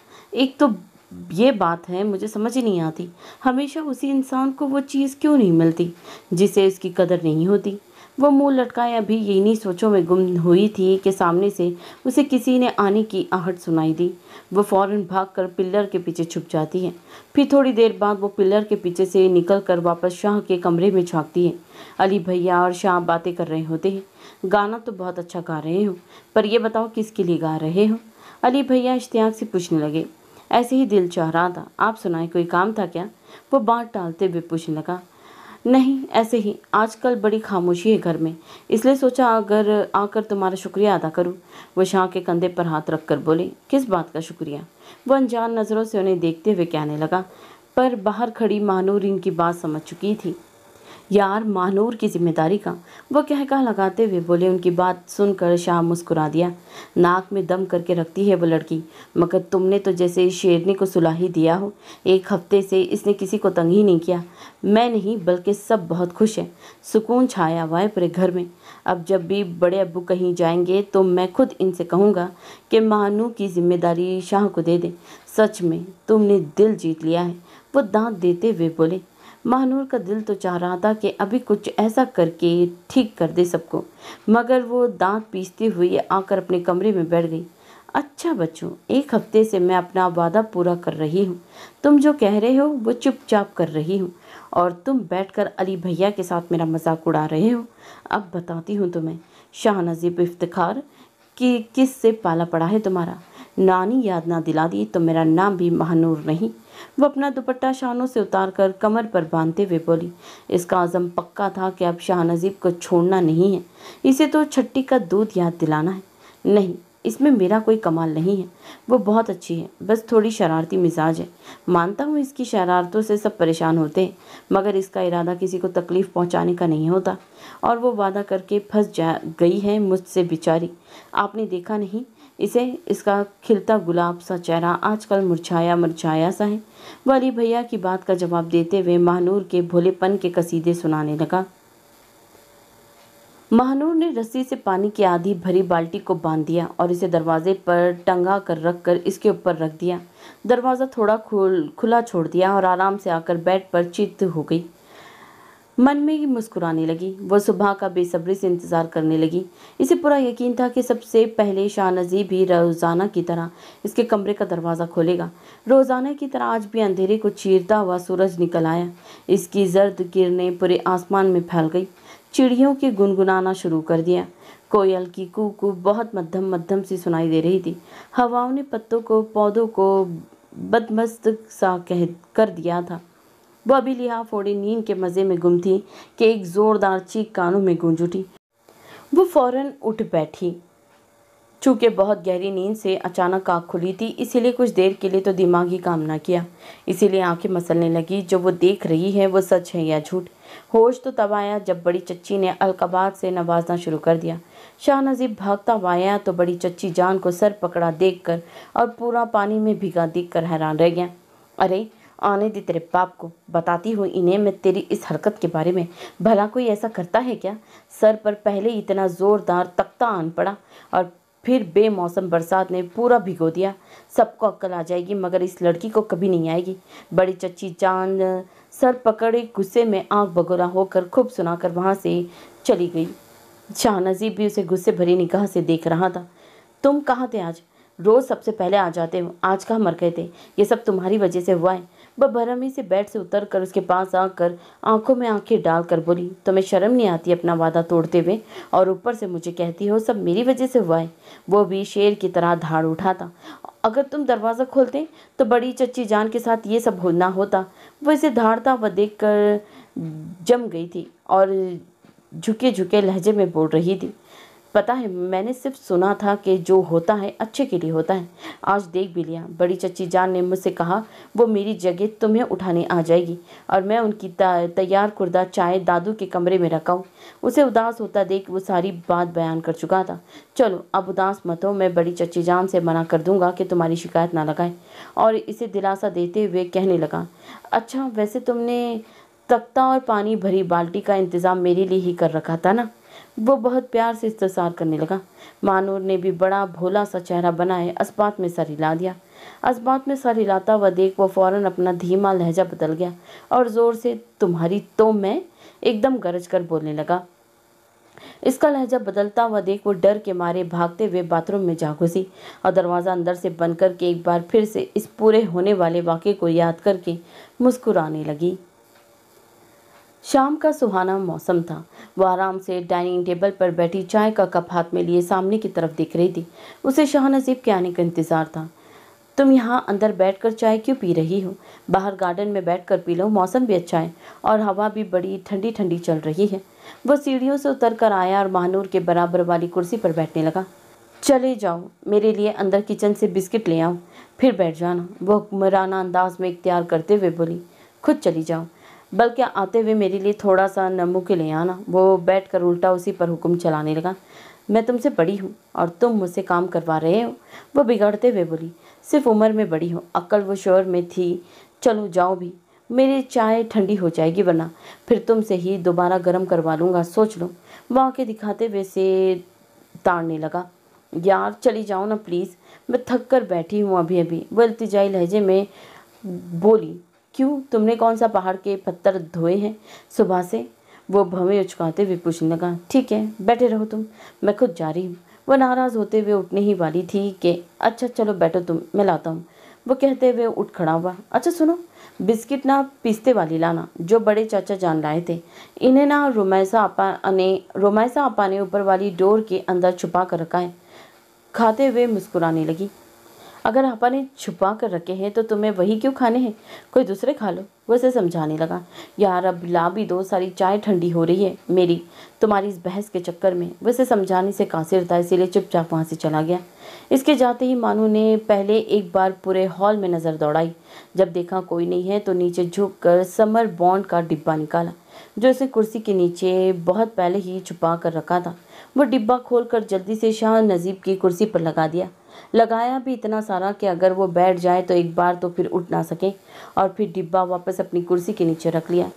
एक तो ये बात है मुझे समझ ही नहीं आती हमेशा उसी इंसान को वो चीज़ क्यों नहीं मिलती जिसे उसकी कदर नहीं होती वो मुंह लटकाए अभी यही सोचों में गुम हुई थी कि सामने से उसे किसी ने आने की आहट सुनाई दी वो फौरन भागकर पिलर के पीछे छुप जाती है फिर थोड़ी देर बाद वो पिलर के पीछे से निकल कर वापस शाह के कमरे में झाँकती है अली भैया और शाह बातें कर रहे होते हैं गाना तो बहुत अच्छा गा रहे हो पर यह बताओ किसके लिए गा रहे हो अली भैया इश्तियाक से पूछने लगे ऐसे ही दिल चाह रहा था आप सुनाए कोई काम था क्या वो बाँट टालते हुए पूछने लगा नहीं ऐसे ही आजकल बड़ी खामोशी है घर में इसलिए सोचा अगर आकर तुम्हारा शुक्रिया अदा करूं वह शाह के कंधे पर हाथ रखकर बोली किस बात का शुक्रिया वह अनजान नज़रों से उन्हें देखते हुए कहने लगा पर बाहर खड़ी महानूर इनकी बात समझ चुकी थी यार महानूर की जिम्मेदारी का वह कह लगाते हुए बोले उनकी बात सुनकर शाह मुस्कुरा दिया नाक में दम करके रखती है वो लड़की मगर तुमने तो जैसे इस शेरनी को सुला ही दिया हो एक हफ्ते से इसने किसी को तंग ही नहीं किया मैं नहीं बल्कि सब बहुत खुश हैं सुकून छाया हुआ है पूरे घर में अब जब भी बड़े अबू कहीं जाएंगे तो मैं खुद इनसे कहूँगा कि महानू की जिम्मेदारी शाह को दे दे सच में तुमने दिल जीत लिया है वो दांत देते हुए बोले महानूर का दिल तो चाह रहा था कि अभी कुछ ऐसा करके ठीक कर दे सबको मगर वो दांत पीसते हुए आकर अपने कमरे में बैठ गई अच्छा बच्चों एक हफ्ते से मैं अपना वादा पूरा कर रही हूँ तुम जो कह रहे हो वो चुपचाप कर रही हूँ और तुम बैठकर अली भैया के साथ मेरा मजाक उड़ा रहे हो अब बताती हूँ तुम्हें शाह नजीब इफ्तार कि किस से पाला पड़ा है तुम्हारा नानी याद ना दिला दी तो मेरा नाम भी महानूर नहीं वह अपना दुपट्टा शानों से उतारकर कमर पर बांधते हुए बोली इसका आज़म पक्का था कि अब शाह नजीब को छोड़ना नहीं है इसे तो छट्टी का दूध याद दिलाना है नहीं इसमें मेरा कोई कमाल नहीं है वो बहुत अच्छी है बस थोड़ी शरारती मिजाज है मानता हूँ इसकी शरारतों से सब परेशान होते हैं मगर इसका इरादा किसी को तकलीफ़ पहुँचाने का नहीं होता और वो वादा करके फंस जा गई है मुझसे बेचारी आपने देखा नहीं इसे इसका खिलता गुलाब सा चेहरा आजकल मुरझाया मुरझाया सा है वाली भैया की बात का जवाब देते हुए महानूर के भोलेपन के कसीदे सुनाने लगा महानूर ने रस्सी से पानी की आधी भरी बाल्टी को बांध दिया और इसे दरवाजे पर टंगा कर रख कर इसके ऊपर रख दिया दरवाज़ा थोड़ा खुल खुला छोड़ दिया और आराम से आकर बेड पर चित्त हो गई मन में ही मुस्कुराने लगी वह सुबह का बेसब्री से इंतज़ार करने लगी इसे पूरा यकीन था कि सबसे पहले शाह नजीब भी रोज़ाना की तरह इसके कमरे का दरवाज़ा खोलेगा रोज़ाना की तरह आज भी अंधेरे को चीरता हुआ सूरज निकल आया इसकी जर्द किरणें पूरे आसमान में फैल गई चिड़ियों के गुनगुनाना शुरू कर दिया कोयल की कुकू बहुत मध्यम मध्यम सी सुनाई दे रही थी हवाओं ने पत्तों को पौधों को बदमस्त सा कह कर दिया था वह अभी लिहा फोड़ी नींद के मज़े में गुम थी कि एक ज़ोरदार चीख कानों में गूंज उठी वो फौरन उठ बैठी चूँकि बहुत गहरी नींद से अचानक आँख खुली थी इसीलिए कुछ देर के लिए तो दिमाग ही काम ना किया इसीलिए आंखें मसलने लगी जो वो देख रही है वो सच है या झूठ होश तो तब आया जब बड़ी चच्ची ने अलकाबाद से नवाजना शुरू कर दिया शाह नजीब भागता वाया तो बड़ी चच्ची जान को सर पकड़ा देख कर और पूरा पानी में भिगा देख कर हैरान रह गया अरे आने दी तेरे बाप को बताती हूँ इन्हें मैं तेरी इस हरकत के बारे में भला कोई ऐसा करता है क्या सर पर पहले इतना ज़ोरदार तख्ता आन पड़ा और फिर बेमौसम बरसात ने पूरा भिगो दिया सबको अक्ल आ जाएगी मगर इस लड़की को कभी नहीं आएगी बड़ी चच्ची जान सर पकड़े गुस्से में आँख बगोरा होकर खूब सुनाकर वहाँ से चली गई शाहनजीब भी उसे गुस्से भरी निगाह से देख रहा था तुम कहाँ थे आज रोज़ सबसे पहले आ जाते हो आज कहाँ मर गए थे ये सब तुम्हारी वजह से हुआ है वह भरमी से बेड से उतर कर उसके पास आकर आंखों में आंखें डालकर बोली तुम्हें शर्म नहीं आती अपना वादा तोड़ते हुए और ऊपर से मुझे कहती हो सब मेरी वजह से हुआ है वो भी शेर की तरह धाड़ उठा था अगर तुम दरवाज़ा खोलते तो बड़ी चच्ची जान के साथ ये सब होना होता वो इसे धाड़ता व देख कर जम गई थी और झुके झुके लहजे में बोल रही थी पता है मैंने सिर्फ सुना था कि जो होता है अच्छे के लिए होता है आज देख भी लिया बड़ी चची जान ने मुझसे कहा वो मेरी जगह तुम्हें उठाने आ जाएगी और मैं उनकी तैयार कुर्दा चाय दादू के कमरे में रखा हूँ उसे उदास होता देख वो सारी बात बयान कर चुका था चलो अब उदास मत हो मैं बड़ी चची जान से मना कर दूंगा कि तुम्हारी शिकायत ना लगाए और इसे दिलासा देते हुए कहने लगा अच्छा वैसे तुमने तख्ता और पानी भरी बाल्टी का इंतज़ाम मेरे लिए ही कर रखा था ना वो बहुत प्यार से इस्तार करने लगा मानूर ने भी बड़ा भोला सा चेहरा बनाए अस्बात में सर हिला दिया अस्बात में सर हिलाता हुआ देख वो फौरन अपना धीमा लहजा बदल गया और ज़ोर से तुम्हारी तो मैं एकदम गरज कर बोलने लगा इसका लहजा बदलता हुआ देख वो डर के मारे भागते हुए बाथरूम में जा घुसी और दरवाज़ा अंदर से बंद करके एक बार फिर से इस पूरे होने वाले वाक़े को याद करके मुस्कुराने लगी शाम का सुहाना मौसम था वह आराम से डाइनिंग टेबल पर बैठी चाय का कप हाथ में लिए सामने की तरफ देख रही थी उसे शाह नसीब के आने का इंतज़ार था तुम यहाँ अंदर बैठकर चाय क्यों पी रही हो बाहर गार्डन में बैठकर पी लो मौसम भी अच्छा है और हवा भी बड़ी ठंडी ठंडी चल रही है वह सीढ़ियों से उतर कर आया और महानूर के बराबर वाली कुर्सी पर बैठने लगा चले जाओ मेरे लिए अंदर किचन से बिस्किट ले आओ फिर बैठ जाना वह हुक्मराना अंदाज में इख्तियार करते हुए बोली खुद चली जाओ बल्कि आते हुए मेरे लिए थोड़ा सा नमू के ले आना वो बैठ कर उल्टा उसी पर हुक्म चलाने लगा मैं तुमसे बड़ी हूँ और तुम मुझसे काम करवा रहे हो वो बिगड़ते हुए बोली सिर्फ उम्र में बड़ी हो अक्ल वो शोर में थी चलो जाओ भी मेरी चाय ठंडी हो जाएगी वरना फिर तुमसे ही दोबारा गर्म करवा लूँगा सोच लो वह आके दिखाते हुए से ताड़ने लगा यार चली जाओ ना प्लीज़ मैं थक कर बैठी हूँ अभी अभी वो इल्तजाई लहजे में बोली क्यों तुमने कौन सा पहाड़ के पत्थर धोए हैं सुबह से वो भवें उचकाते हुए पूछने लगा ठीक है बैठे रहो तुम मैं खुद जा रही हूँ वह नाराज़ होते हुए उठने ही वाली थी कि अच्छा चलो बैठो तुम मैं लाता हूँ वो कहते हुए उठ खड़ा हुआ अच्छा सुनो बिस्किट ना पीसते वाली लाना जो बड़े चाचा जान लाए थे इन्हें ना रोमैसा अपा ने रोमैसा अपा ने ऊपर वाली डोर के अंदर छुपा कर रखा है खाते हुए मुस्कुराने लगी अगर आपा ने छुपा कर रखे हैं तो तुम्हें वही क्यों खाने हैं कोई दूसरे खा लो वो उसे समझाने लगा यार अब ला भी दो सारी चाय ठंडी हो रही है मेरी तुम्हारी इस बहस के चक्कर में उसे समझाने से कासिर था इसीलिए चुपचाप वहाँ से चला गया इसके जाते ही मानू ने पहले एक बार पूरे हॉल में नज़र दौड़ाई जब देखा कोई नहीं है तो नीचे झुक कर समर बॉन्ड का डिब्बा निकाला जो उसने कुर्सी के नीचे बहुत पहले ही छुपा कर रखा था वो डिब्बा खोलकर जल्दी से शाह नजीब की कुर्सी पर लगा दिया लगाया भी इतना सारा कि अगर वो बैठ जाए तो एक बार तो फिर उठ ना सके और फिर डिब्बा वापस अपनी कुर्सी के नीचे रख लिया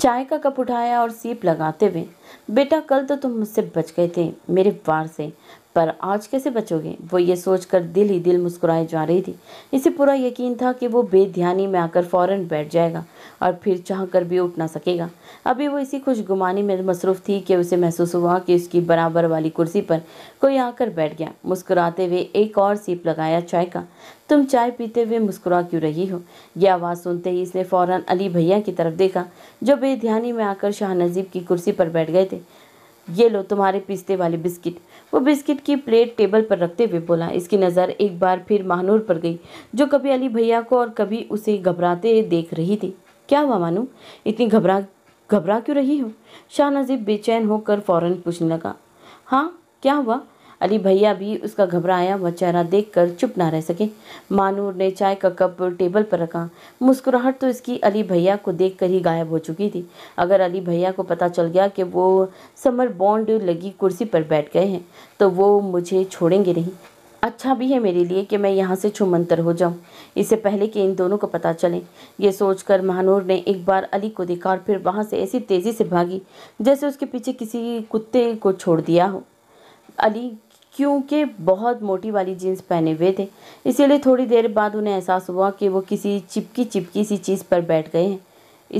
चाय का कप उठाया और सीप लगाते हुए बेटा कल तो तुम मुझसे बच गए थे मेरे वार से पर आज कैसे बचोगे वो ये सोचकर दिल ही दिल मुस्कुराए जा रही थी इसे पूरा यकीन था कि वो बेध्यानी में आकर फौरन बैठ जाएगा और फिर चाह कर भी उठ ना सकेगा अभी वो इसी खुशगुमानी में मसरूफ़ थी कि उसे महसूस हुआ कि उसकी बराबर वाली कुर्सी पर कोई आकर बैठ गया मुस्कुराते हुए एक और सीप लगाया चाय का तुम चाय पीते हुए मुस्कुरा क्यों रही हो यह आवाज़ सुनते ही इसने फ़ौरन अली भैया की तरफ देखा जो बेध्यानी में आकर शाह नजीब की कुर्सी पर बैठ गए थे ये लो तुम्हारे पीसते वाले बिस्किट वो बिस्किट की प्लेट टेबल पर रखते हुए बोला इसकी नज़र एक बार फिर महानूर पर गई जो कभी अली भैया को और कभी उसे घबराते देख रही थी क्या हुआ मानू इतनी घबरा घबरा क्यों रही हो शाह नजीब बेचैन होकर फ़ौरन पूछने लगा हाँ क्या हुआ अली भैया भी उसका घबराया हुआ चेहरा देख चुप ना रह सके मानूर ने चाय का कप टेबल पर रखा मुस्कुराहट तो इसकी अली भैया को देख ही गायब हो चुकी थी अगर अली भैया को पता चल गया कि वो समर बॉन्ड लगी कुर्सी पर बैठ गए हैं तो वो मुझे छोड़ेंगे नहीं अच्छा भी है मेरे लिए कि मैं यहाँ से छुमंतर हो जाऊँ इससे पहले कि इन दोनों को पता चले ये सोचकर महानूर ने एक बार अली को देखा और फिर वहाँ से ऐसी तेज़ी से भागी जैसे उसके पीछे किसी कुत्ते को छोड़ दिया हो अली क्योंकि बहुत मोटी वाली जीन्स पहने हुए थे इसीलिए थोड़ी देर बाद उन्हें एहसास हुआ कि वो किसी चिपकी चिपकी सी चीज़ पर बैठ गए हैं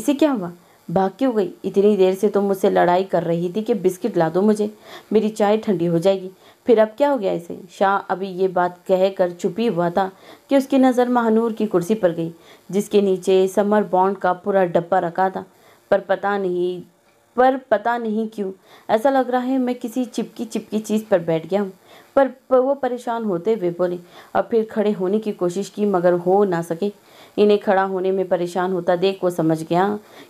इसे क्या हुआ भाग क्यों गई इतनी देर से तो मुझसे लड़ाई कर रही थी कि बिस्किट ला दो मुझे मेरी चाय ठंडी हो जाएगी फिर अब क्या हो गया इसे शाह अभी ये बात कह कर छुपी हुआ था कि उसकी नज़र महानूर की कुर्सी पर गई जिसके नीचे समर बॉन्ड का पूरा डब्बा रखा था पर पता नहीं पर पता नहीं क्यों ऐसा लग रहा है मैं किसी चिपकी चिपकी चीज़ पर बैठ गया हूँ पर वो परेशान होते हुए बोले और फिर खड़े होने की कोशिश की मगर हो ना सके इन्हें खड़ा होने में परेशान होता देख वो समझ गया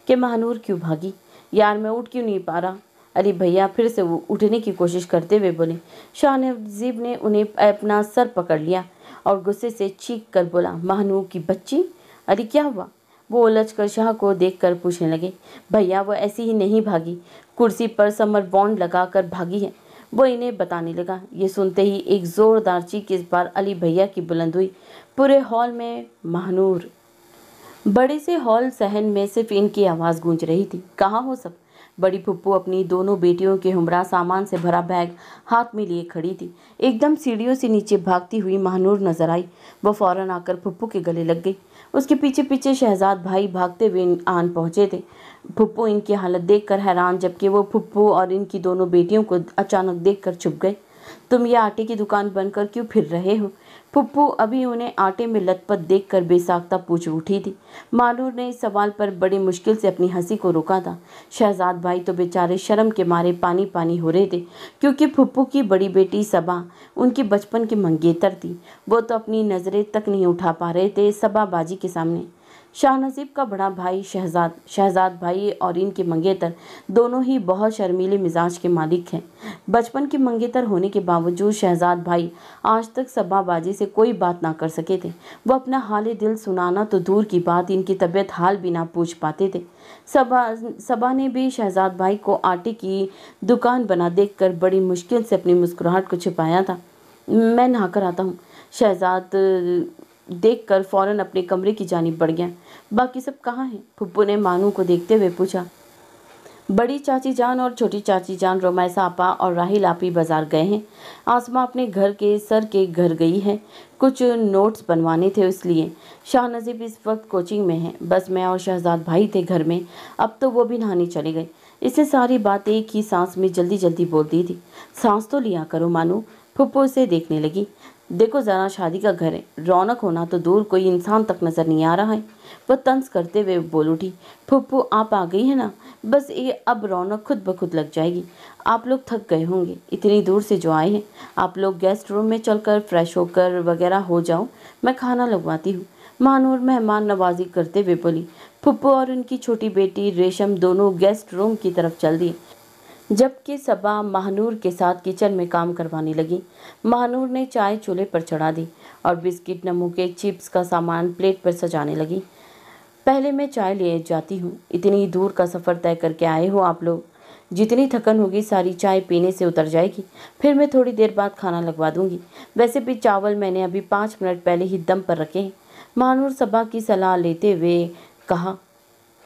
कि महानूर क्यों भागी यार मैं उठ क्यों नहीं पा रहा अरे भैया फिर से वो उठने की कोशिश करते हुए बोले शाहनजीब ने उन्हें अपना सर पकड़ लिया और गुस्से से चीख कर बोला महानूर की बच्ची अरे क्या हुआ वो उलझ कर शाह को देख कर पूछने लगे भैया वो ऐसी ही नहीं भागी कुर्सी पर समर बॉन्ड लगा कर भागी है वो इन्हें बताने लगा ये सुनते ही एक ज़ोरदार चीख इस बार अली भैया की बुलंद हुई पूरे हॉल में महानूर बड़े से हॉल सहन में सिर्फ इनकी आवाज़ गूंज रही थी कहाँ हो सब बड़ी पप्पू अपनी दोनों बेटियों के हमरा सामान से भरा बैग हाथ में लिए खड़ी थी एकदम सीढ़ियों से नीचे भागती हुई महानूर नजर आई वो फौरन आकर पुप्पू के गले लग गई उसके पीछे पीछे शहजाद भाई भागते हुए आन पहुंचे थे फुप्पू इनकी हालत देखकर हैरान जबकि वो फुप्पू और इनकी दोनों बेटियों को अचानक देखकर छुप गए तुम ये आटे की दुकान बनकर क्यों फिर रहे हो फुप्पू अभी उन्हें आटे में लतपत देखकर बेसाख्ता पूछ उठी थी मालूर ने इस सवाल पर बड़ी मुश्किल से अपनी हंसी को रोका था शहजाद भाई तो बेचारे शर्म के मारे पानी पानी हो रहे थे क्योंकि फुप्पू की बड़ी बेटी सबा उनके बचपन के मंगेतर थी वो तो अपनी नज़रें तक नहीं उठा पा रहे थे सबाबाजी के सामने शाह नसीब का बड़ा भाई शहजाद शहजाद भाई और इनके मंगेतर दोनों ही बहुत शर्मीले मिजाज के मालिक हैं बचपन के मंगेतर होने के बावजूद शहजाद भाई आज तक सबाबाजी से कोई बात ना कर सके थे वह अपना हाल दिल सुनाना तो दूर की बात इनकी तबीयत हाल भी ना पूछ पाते थे सबा सबा ने भी शहजाद भाई को आटे की दुकान बना देख बड़ी मुश्किल से अपनी मुस्कुराहट को छिपाया था मैं नहाकर आता हूँ शहजाद देख कर फ़ौरन अपने कमरे की जानी बढ़ गया बाकी सब कहाँ हैं फुप्पू ने मानू को देखते हुए पूछा बड़ी चाची जान और छोटी चाची जान रोमैसा आपा और राहिल आपी बाज़ार गए हैं आसमा अपने घर के सर के घर गई है कुछ नोट्स बनवाने थे इसलिए नजीब इस वक्त कोचिंग में है बस मैं और शहजाद भाई थे घर में अब तो वो भी नहाने चले गए इसे सारी बात एक ही सांस में जल्दी जल्दी बोल दी थी सांस तो लिया करो मानू फुप्पो से देखने लगी देखो ज़रा शादी का घर है रौनक होना तो दूर कोई इंसान तक नज़र नहीं आ रहा है वह तंज करते हुए बोल उठी फुप्पू आप आ गई है ना बस ये अब रौनक खुद ब खुद लग जाएगी आप लोग थक गए होंगे इतनी दूर से जो आए हैं आप लोग गेस्ट रूम में चलकर फ्रेश होकर वगैरह हो जाओ मैं खाना लगवाती हूँ और मेहमान नवाजी करते हुए बोली फुप्पू और उनकी छोटी बेटी रेशम दोनों गेस्ट रूम की तरफ चल दिए जबकि सबा महानूर के साथ किचन में काम करवाने लगी महानूर ने चाय चूल्हे पर चढ़ा दी और बिस्किट नमू के चिप्स का सामान प्लेट पर सजाने लगी पहले मैं चाय ले जाती हूँ इतनी दूर का सफ़र तय करके आए हो आप लोग जितनी थकन होगी सारी चाय पीने से उतर जाएगी फिर मैं थोड़ी देर बाद खाना लगवा दूंगी वैसे भी चावल मैंने अभी पाँच मिनट पहले ही दम पर रखे हैं महानूर सभा की सलाह लेते हुए कहा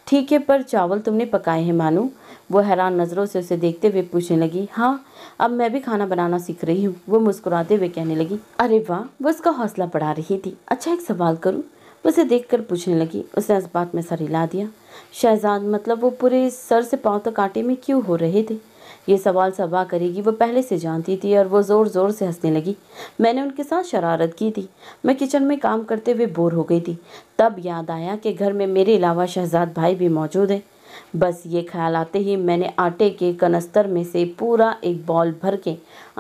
ठीक है पर चावल तुमने पकाए हैं मानू वो हैरान नज़रों से उसे देखते हुए पूछने लगी हाँ अब मैं भी खाना बनाना सीख रही हूँ वो मुस्कुराते हुए कहने लगी अरे वाह वो उसका हौसला बढ़ा रही थी अच्छा एक सवाल करूँ उसे कर पूछने लगी उसने इस बात में सर हिला दिया शहजाद मतलब वो पूरे सर से पाँव तक आटे में क्यों हो रहे थे ये सवाल सबा करेगी वो पहले से जानती थी और वो ज़ोर ज़ोर से हंसने लगी मैंने उनके साथ शरारत की थी मैं किचन में काम करते हुए बोर हो गई थी तब याद आया कि घर में मेरे अलावा शहजाद भाई भी मौजूद है बस ये ख्याल आते ही मैंने आटे के कनस्तर में से पूरा एक बॉल भर के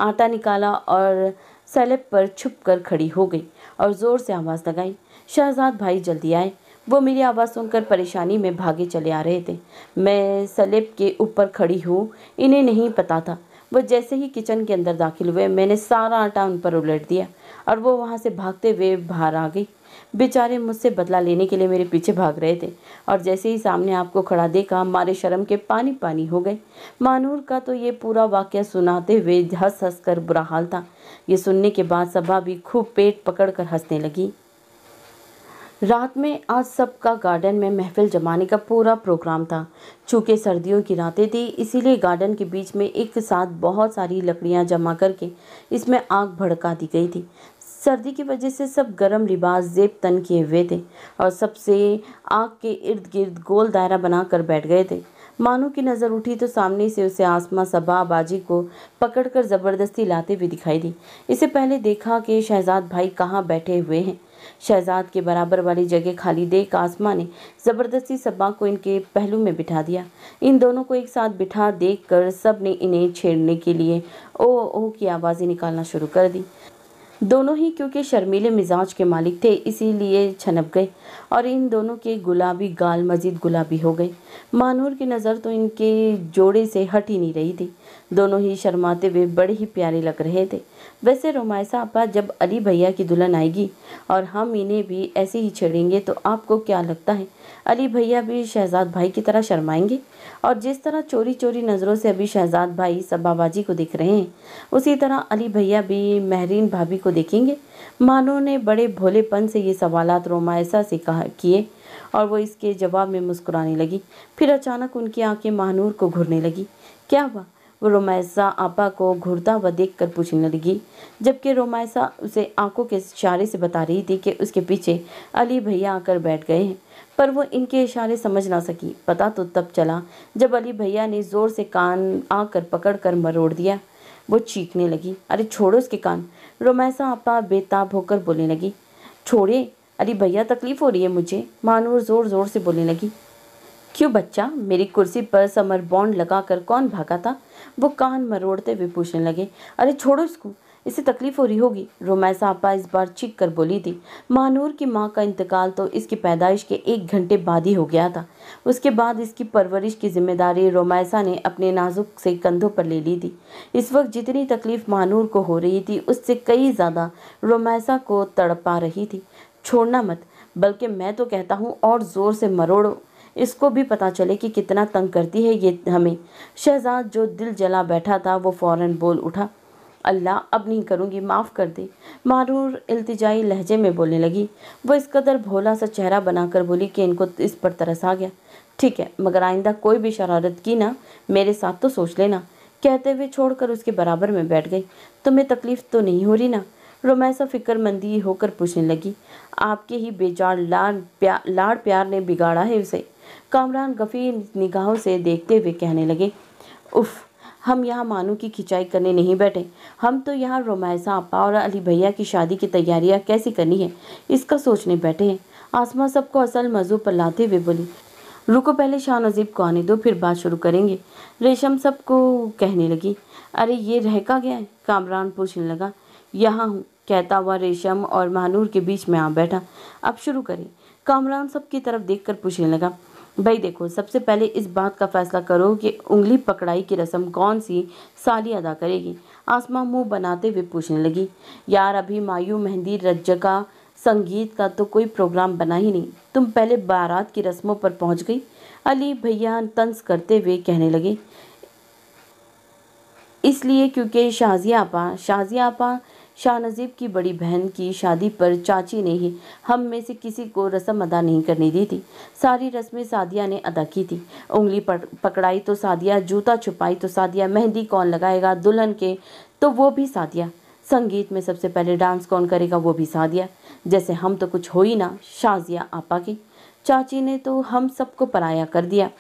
आटा निकाला और सैलेब पर छुप कर खड़ी हो गई और ज़ोर से आवाज़ लगाई शहजाद भाई जल्दी आए वो मेरी आवाज़ सुनकर परेशानी में भागे चले आ रहे थे मैं सलेब के ऊपर खड़ी हूँ इन्हें नहीं पता था वो जैसे ही किचन के अंदर दाखिल हुए मैंने सारा आटा उन पर उलट दिया और वो वहाँ से भागते हुए बाहर आ गई बेचारे मुझसे बदला लेने के लिए मेरे पीछे भाग रहे थे और जैसे ही सामने आपको खड़ा देखा मारे शर्म के पानी पानी हो गए मानूर का तो ये पूरा वाक्य सुनाते हुए हंस हंस कर बुरा हाल था ये सुनने के बाद सभा भी खूब पेट पकड़ कर हंसने लगी रात में आज सबका गार्डन में महफिल जमाने का पूरा प्रोग्राम था चूँकि सर्दियों की रातें थी इसीलिए गार्डन के बीच में एक साथ बहुत सारी लकड़ियां जमा करके इसमें आग भड़का दी गई थी सर्दी की वजह से सब गर्म लिबास जेब तन किए हुए थे और सबसे आग के इर्द गिर्द गोल दायरा बनाकर बैठ गए थे मानो की नज़र उठी तो सामने से उसे आसमा सबा बाजी को पकड़कर ज़बरदस्ती लाते हुए दिखाई दी इसे पहले देखा कि शहजाद भाई कहाँ बैठे हुए हैं शहजाद के बराबर वाली जगह खाली देख आसमा ने ज़बरदस्ती सबा को इनके पहलू में बिठा दिया इन दोनों को एक साथ बिठा देख कर सब ने इन्हें छेड़ने के लिए ओ ओ की आवाज़ें निकालना शुरू कर दी दोनों ही क्योंकि शर्मीले मिजाज के मालिक थे इसीलिए छनप गए और इन दोनों के गुलाबी गाल मजीद गुलाबी हो गए मानूर की नज़र तो इनके जोड़े से हट ही नहीं रही थी दोनों ही शर्माते हुए बड़े ही प्यारे लग रहे थे वैसे रोमायसा आपा जब अली भैया की दुल्हन आएगी और हम इन्हें भी ऐसे ही छेड़ेंगे तो आपको क्या लगता है अली भैया भी शहजाद भाई की तरह शर्माएंगे और जिस तरह चोरी चोरी नज़रों से अभी शहजाद भाई सबाबाजी को देख रहे हैं उसी तरह अली भैया भी महरीन भाभी को देखेंगे मानो ने बड़े भोलेपन से ये सवाल रोमायसा से कहा किए और वो इसके जवाब में मुस्कुराने लगी फिर अचानक उनकी आंखें महानूर को घूरने लगी क्या हुआ वो रोमैसा आपा को घुरता हुआ देख कर पूछने लगी जबकि रोमैसा उसे आंखों के इशारे से बता रही थी कि उसके पीछे अली भैया आकर बैठ गए हैं पर वो इनके इशारे समझ ना सकी पता तो तब चला जब अली भैया ने ज़ोर से कान आकर पकड़ कर मरोड़ दिया वो चीखने लगी अरे छोड़ो उसके कान रोमैसा आपा बेताब होकर बोलने लगी छोड़े अली भैया तकलीफ़ हो रही है मुझे मानूर ज़ोर ज़ोर से बोलने लगी क्यों बच्चा मेरी कुर्सी पर समर बॉन्ड लगा कर कौन भागा था वो कान मरोड़ते हुए पूछने लगे अरे छोड़ो इसको इसे तकलीफ हो रही होगी रोमैसा आपा इस बार चीख कर बोली थी महानूर की माँ का इंतकाल तो इसकी पैदाइश के एक घंटे बाद ही हो गया था उसके बाद इसकी परवरिश की जिम्मेदारी रोमैसा ने अपने नाजुक से कंधों पर ले ली थी इस वक्त जितनी तकलीफ महानूर को हो रही थी उससे कई ज़्यादा रोमैसा को तड़पा रही थी छोड़ना मत बल्कि मैं तो कहता हूँ और ज़ोर से मरोड़ो इसको भी पता चले कि कितना तंग करती है ये हमें शहजाद जो दिल जला बैठा था वो फ़ौर बोल उठा अल्लाह अब नहीं करूँगी माफ़ कर दे मारूर अल्तजाई लहजे में बोलने लगी वो इस कदर भोला सा चेहरा बनाकर बोली कि इनको इस पर तरस आ गया ठीक है मगर आइंदा कोई भी शरारत की ना मेरे साथ तो सोच लेना कहते हुए छोड़कर उसके बराबर में बैठ गई तुम्हें तकलीफ़ तो नहीं हो रही ना रोमैसा फिक्रमंदी होकर पूछने लगी आपके ही बेजार लाड़ प्या लाड़ प्यार ने बिगाड़ा है उसे कामरान गफीर निगाहों से देखते हुए कहने लगे उफ़ हम यहाँ मानू की खिंचाई करने नहीं बैठे हम तो यहाँ रोमायसा अपा और अली भैया की शादी की तैयारियाँ कैसी करनी है इसका सोचने बैठे हैं आसमा सबको असल मज़ू पर लाते हुए बोली रुको पहले शाह नजीब को आने दो फिर बात शुरू करेंगे रेशम सबको कहने लगी अरे ये रह का गया है कामरान पूछने लगा यहाँ हूँ कहता हुआ रेशम और महानूर के बीच में आ बैठा अब शुरू करें कामरान सब की तरफ देखकर पूछने लगा भाई देखो सबसे पहले इस बात का फैसला करो कि उंगली पकड़ाई की रस्म कौन सी साली अदा करेगी आसमा मुंह बनाते हुए पूछने लगी यार अभी मायू मेहंदी का संगीत का तो कोई प्रोग्राम बना ही नहीं तुम पहले बारात की रस्मों पर पहुंच गई अली भैया तंस करते हुए कहने लगे इसलिए क्योंकि शाजिया आपा शाजिया आपा शाह नजीब की बड़ी बहन की शादी पर चाची ने ही हम में से किसी को रस्म अदा नहीं करने दी थी सारी रस्में सादिया ने अदा की थी उंगली पकड़ाई तो सादिया जूता छुपाई तो सादिया मेहंदी कौन लगाएगा दुल्हन के तो वो भी सादिया संगीत में सबसे पहले डांस कौन करेगा वो भी सादिया जैसे हम तो कुछ हो ही ना शाजिया आपा की चाची ने तो हम सबको पराया कर दिया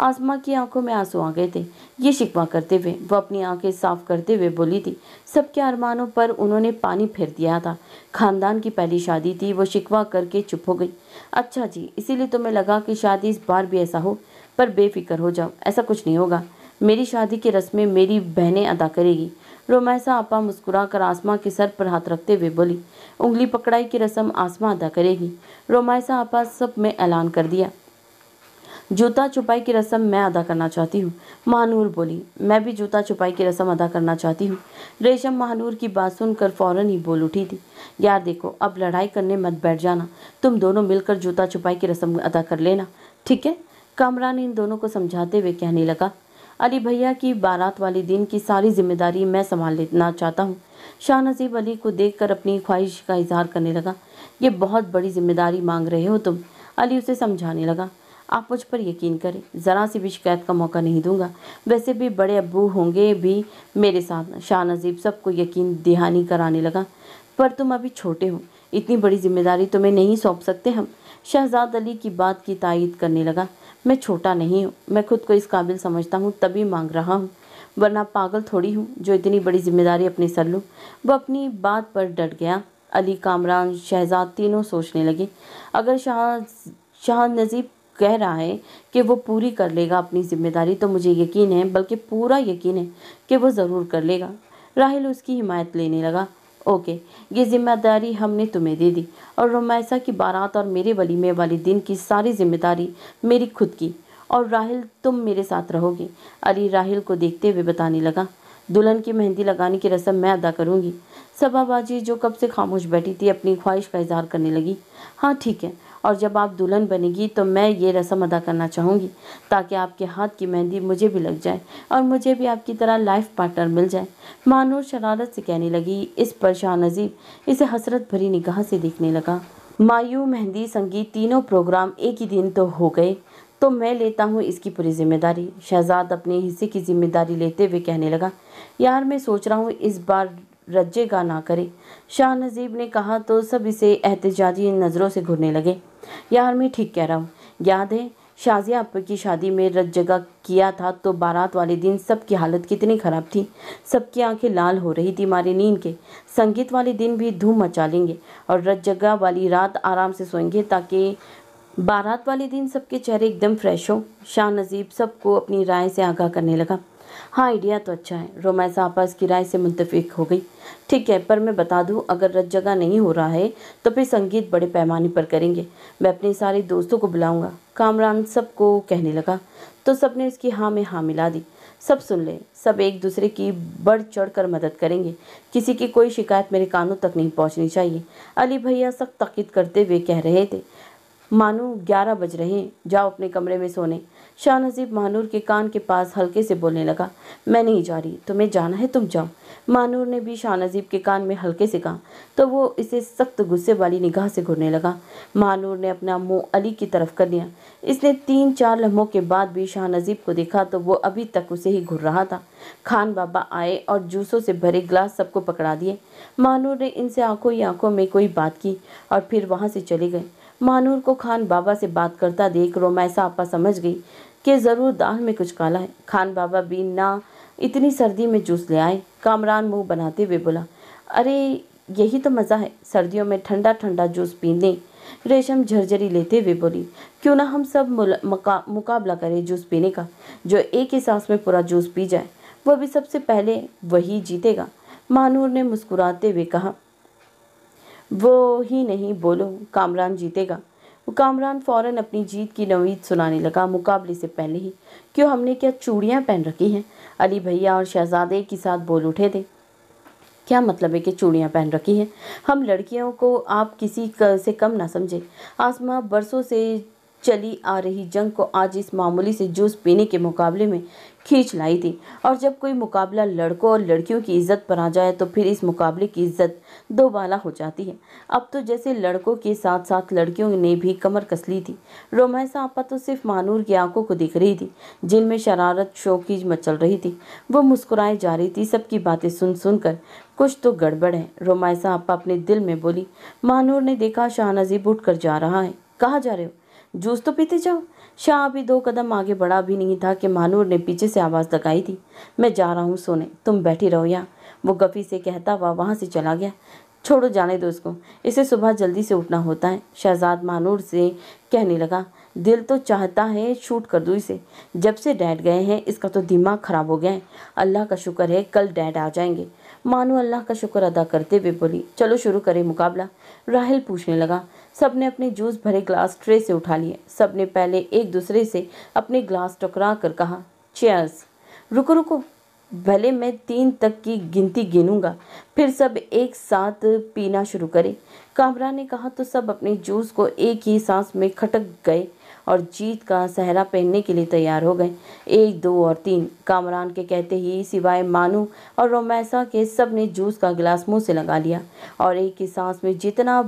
आसमा की आंखों में आंसू आ गए थे ये शिकवा करते हुए वो अपनी आंखें साफ करते हुए बोली थी सबके अरमानों पर उन्होंने पानी फेर दिया था खानदान की पहली शादी थी वो शिकवा करके चुप हो गई अच्छा जी इसीलिए तुम्हें तो लगा कि शादी इस बार भी ऐसा हो पर बेफिक्र हो जाओ ऐसा कुछ नहीं होगा मेरी शादी की रस्में मेरी बहनें अदा करेगी रोमैसा आपा मुस्कुरा कर आसमा के सर पर हाथ रखते हुए बोली उंगली पकड़ाई की रस्म आसमा अदा करेगी रोमैसा आपा सब में ऐलान कर दिया जूता छुपाई की रस्म मैं अदा करना चाहती हूँ महानूर बोली मैं भी जूता छुपाई की रस्म अदा करना चाहती हूँ रेशम महानूर की बात सुनकर फ़ौरन ही बोल उठी थी यार देखो अब लड़ाई करने मत बैठ जाना तुम दोनों मिलकर जूता छुपाई की रस्म अदा कर लेना ठीक है कामरान इन दोनों को समझाते हुए कहने लगा अली भैया की बारात वाले दिन की सारी जिम्मेदारी मैं संभाल लेना चाहता हूँ शाह नसीब अली को कर अपनी ख्वाहिश का इजहार करने लगा ये बहुत बड़ी जिम्मेदारी मांग रहे हो तुम अली उसे समझाने लगा आप मुझ पर यकीन करें ज़रा सी भी शिकायत का मौका नहीं दूंगा वैसे भी बड़े अबू होंगे भी मेरे साथ शाह नजीब सबको यकीन दिहानी कराने लगा पर तुम अभी छोटे हो इतनी बड़ी जिम्मेदारी तुम्हें नहीं सौंप सकते हम शहजाद अली की बात की तायद करने लगा मैं छोटा नहीं हूँ मैं खुद को इस काबिल समझता हूँ तभी मांग रहा हूँ वरना पागल थोड़ी हूँ जो इतनी बड़ी जिम्मेदारी अपने सर लूँ वो अपनी बात पर डट गया अली कामरान शहजाद तीनों सोचने लगे अगर शाह शाह नजीब कह रहा है कि वो पूरी कर लेगा अपनी जिम्मेदारी तो मुझे यकीन है बल्कि पूरा यकीन है कि वो ज़रूर कर लेगा राहिल उसकी हिमायत लेने लगा ओके ये जिम्मेदारी हमने तुम्हें दे दी और रोमैसा की बारात और मेरे वलीमे वाले दिन की सारी जिम्मेदारी मेरी खुद की और राहिल तुम मेरे साथ रहोगे अली राहिल को देखते हुए बताने लगा दुल्हन की मेहंदी लगाने की रस्म मैं अदा करूँगी सबाबाजी जो कब से खामोश बैठी थी अपनी ख्वाहिश का इजहार करने लगी हाँ ठीक है और जब आप दुल्हन बनेगी तो मैं ये रस्म अदा करना चाहूँगी ताकि आपके हाथ की मेहंदी मुझे भी लग जाए और मुझे भी आपकी तरह लाइफ पार्टनर मिल जाए मानूर शरारत से कहने लगी इस पर शाह नजीब इसे हसरत भरी निगाह से देखने लगा मायू मेहंदी संगीत तीनों प्रोग्राम एक ही दिन तो हो गए तो मैं लेता हूँ इसकी पूरी जिम्मेदारी शहजाद अपने हिस्से की जिम्मेदारी लेते हुए कहने लगा यार मैं सोच रहा हूँ इस बार रज्जेगा ना करे शाह नजीब ने कहा तो सब इसे एहतजाजी नज़रों से घूरने लगे यार मैं ठीक कह रहा हूँ याद है शाजिया अप की शादी में जगह किया था तो बारात वाले दिन सबकी हालत कितनी ख़राब थी सबकी आंखें लाल हो रही थी मारी नींद के संगीत वाले दिन भी धूम मचा लेंगे और जगह वाली रात आराम से सोएंगे ताकि बारात वाले दिन सबके चेहरे एकदम फ्रेश हो शाह नजीब सबको अपनी राय से आगाह करने लगा हाँ आइडिया तो अच्छा है रोमैसा आपा इस किराए से मुंतफिक हो गई ठीक है पर मैं बता दूँ अगर रज जगह नहीं हो रहा है तो फिर संगीत बड़े पैमाने पर करेंगे मैं अपने सारे दोस्तों को बुलाऊँगा कामरान सबको कहने लगा तो सबने उसकी हाँ में हाँ मिला दी सब सुन ले सब एक दूसरे की बढ़ चढ़ कर मदद करेंगे किसी की कोई शिकायत मेरे कानों तक नहीं पहुंचनी चाहिए अली भैया सख्त तकीद करते हुए कह रहे थे मानो ग्यारह बज रहे हैं जाओ अपने कमरे में सोने शाह नजीब मानूर के कान के पास हल्के से बोलने लगा मैं नहीं जा रही तुम्हें जाना है तुम जाओ मानूर ने भी शाह नजीब के कान में हल्के से कहा तो वो इसे सख्त गुस्से वाली निगाह से घूरने लगा मानूर ने अपना मुंह अली की तरफ कर लिया इसने तीन चार लम्हों के बाद भी शाह नजीब को देखा तो वो अभी तक उसे ही घूर रहा था खान बाबा आए और जूसों से भरे ग्लास सबको पकड़ा दिए मानूर ने इनसे आंखों ही आंखों में कोई बात की और फिर वहाँ से चले गए महानूर को खान बाबा से बात करता देख रोमैसा आपा समझ गई कि ज़रूर दाल में कुछ काला है खान बाबा भी ना इतनी सर्दी में जूस ले आए कामरान मुंह बनाते हुए बोला अरे यही तो मज़ा है सर्दियों में ठंडा ठंडा जूस पीने रेशम झरझरी लेते हुए बोली क्यों ना हम सब मुका, मुकाबला करें जूस पीने का जो एक ही सांस में पूरा जूस पी जाए वह भी सबसे पहले वही जीतेगा मानूर ने मुस्कुराते हुए कहा वो ही नहीं बोलो कामरान जीतेगा कामरान फौरन अपनी जीत की नवीद सुनाने लगा मुकाबले से पहले ही क्यों हमने क्या चूड़ियाँ पहन रखी हैं अली भैया और शहजादे के साथ बोल उठे थे क्या मतलब है कि चूड़ियाँ पहन रखी हैं हम लड़कियों को आप किसी से कम ना समझें आसमा बरसों से चली आ रही जंग को आज इस मामूली से जूस पीने के मुकाबले में खींच लाई थी और जब कोई मुकाबला लड़कों और लड़कियों की इज्जत पर आ जाए तो फिर इस मुकाबले की इज्जत दोबाला हो जाती है अब तो जैसे लड़कों के साथ साथ लड़कियों ने भी कमर कस ली थी रोमैसा आपा तो सिर्फ मानूर की आंखों को दिख रही थी जिनमें शरारत शोकीज मचल रही थी वो मुस्कुराए जा रही थी सबकी बातें सुन सुनकर कुछ तो गड़बड़ है रोमायसा आपा अपने दिल में बोली मानूर ने देखा शाह नजीब उठ कर जा रहा है कहाँ जा रहे हो जूस तो पीते जाओ शाह अभी दो कदम आगे बढ़ा भी नहीं था कि मानूर ने पीछे से आवाज़ लगाई थी मैं जा रहा हूँ सोने तुम बैठी रहो यहाँ वो गफ़ी से कहता हुआ वहाँ से चला गया छोड़ो जाने दो उसको इसे सुबह जल्दी से उठना होता है शहजाद मानूर से कहने लगा दिल तो चाहता है शूट कर दूँ इसे जब से डैड गए हैं इसका तो दिमाग ख़राब हो गया है अल्लाह का शुक्र है कल डैड आ जाएंगे मानो अल्लाह का शुक्र अदा करते हुए बोली चलो शुरू करें मुकाबला राहल पूछने लगा सब ने अपने जूस भरे ग्लास ट्रे से उठा लिए सब ने पहले एक दूसरे से अपने ग्लास टकरा कर कहा चेयर्स रुको रुको भले मैं तीन तक की गिनती गिनूंगा फिर सब एक साथ पीना शुरू करें कामरा ने कहा तो सब अपने जूस को एक ही सांस में खटक गए और जीत का सहरा पहनने के लिए तैयार हो गए एक दो और तीन कामरान के कहते ही सिवाय मानू और रोमैसा के सब ने जूस का गिलास मुंह से लगा लिया और एक ही सांस में जितना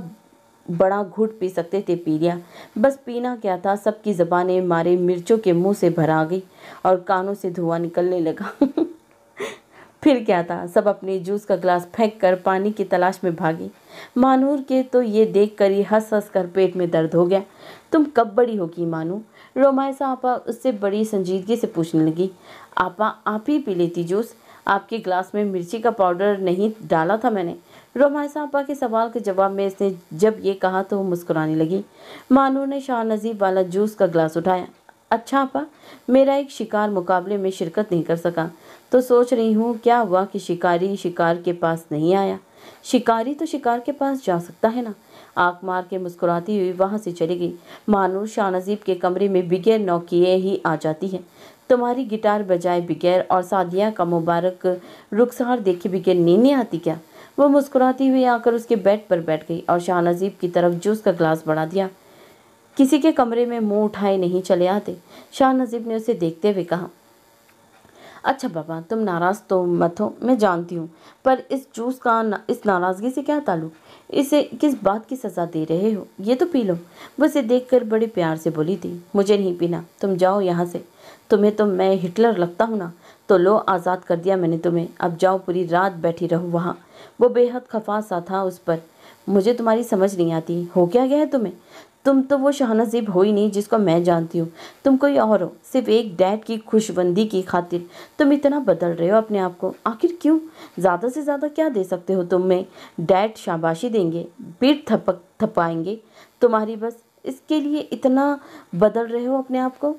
बड़ा घुट पी सकते थे पी लिया बस पीना क्या था सबकी ज़बानें मारे मिर्चों के मुंह से भरा गई और कानों से धुआं निकलने लगा <laughs> फिर क्या था सब अपने जूस का ग्लास फेंक कर पानी की तलाश में भागी मानूर के तो ये देख कर ही हंस हंस कर पेट में दर्द हो गया तुम कब बड़ी होगी मानू रोमायसा आपा उससे बड़ी संजीदगी से पूछने लगी आपा आप ही पी लेती जूस आपके ग्लास में मिर्ची का पाउडर नहीं डाला था मैंने रोमाय सांपा के सवाल के जवाब में इसने जब ये कहा तो वो मुस्कुराने लगी मानूर ने शाह नजीब वाला जूस का गिलास उठाया अच्छा आपा मेरा एक शिकार मुकाबले में शिरकत नहीं कर सका तो सोच रही हूँ क्या हुआ कि शिकारी शिकार के पास नहीं आया शिकारी तो शिकार के पास जा सकता है ना आँख मार के मुस्कुराती हुई वहाँ से चली गई मानूर शाह नजीब के कमरे में बगैर नौकिए ही आ जाती है तुम्हारी गिटार बजाए बगैर और सादिया का मुबारक रुखसार देखे बगैर नींद नहीं आती क्या वह मुस्कुराती हुई आकर उसके बेड पर बैठ गई और शाह नजीब की तरफ जूस का ग्लास बढ़ा दिया किसी के कमरे में मुंह उठाए नहीं चले आते शाह नजीब ने उसे देखते हुए कहा अच्छा बाबा तुम नाराज़ तो मत हो मैं जानती हूँ पर इस जूस का ना, इस नाराज़गी से क्या ताल्लुक इसे किस बात की सज़ा दे रहे हो ये तो पी लो वो इसे देख कर बड़े प्यार से बोली थी मुझे नहीं पीना तुम जाओ यहाँ से तुम्हें तो मैं हिटलर लगता हूँ ना तो लो आज़ाद कर दिया मैंने तुम्हें अब जाओ पूरी रात बैठी रहो वहाँ वो बेहद खफा सा था उस पर मुझे तुम्हारी समझ नहीं आती हो क्या गया है तुम्हें तुम तो वो जीब हो ही नहीं जिसको मैं जानती हूँ तुम कोई और हो सिर्फ एक डैड की खुशबंदी की खातिर तुम इतना बदल रहे हो अपने आप को आखिर क्यों ज़्यादा से ज़्यादा क्या दे सकते हो तुम्हें डैड शाबाशी देंगे पीठ थपक थपाएंगे तुम्हारी बस इसके लिए इतना बदल रहे हो अपने आप को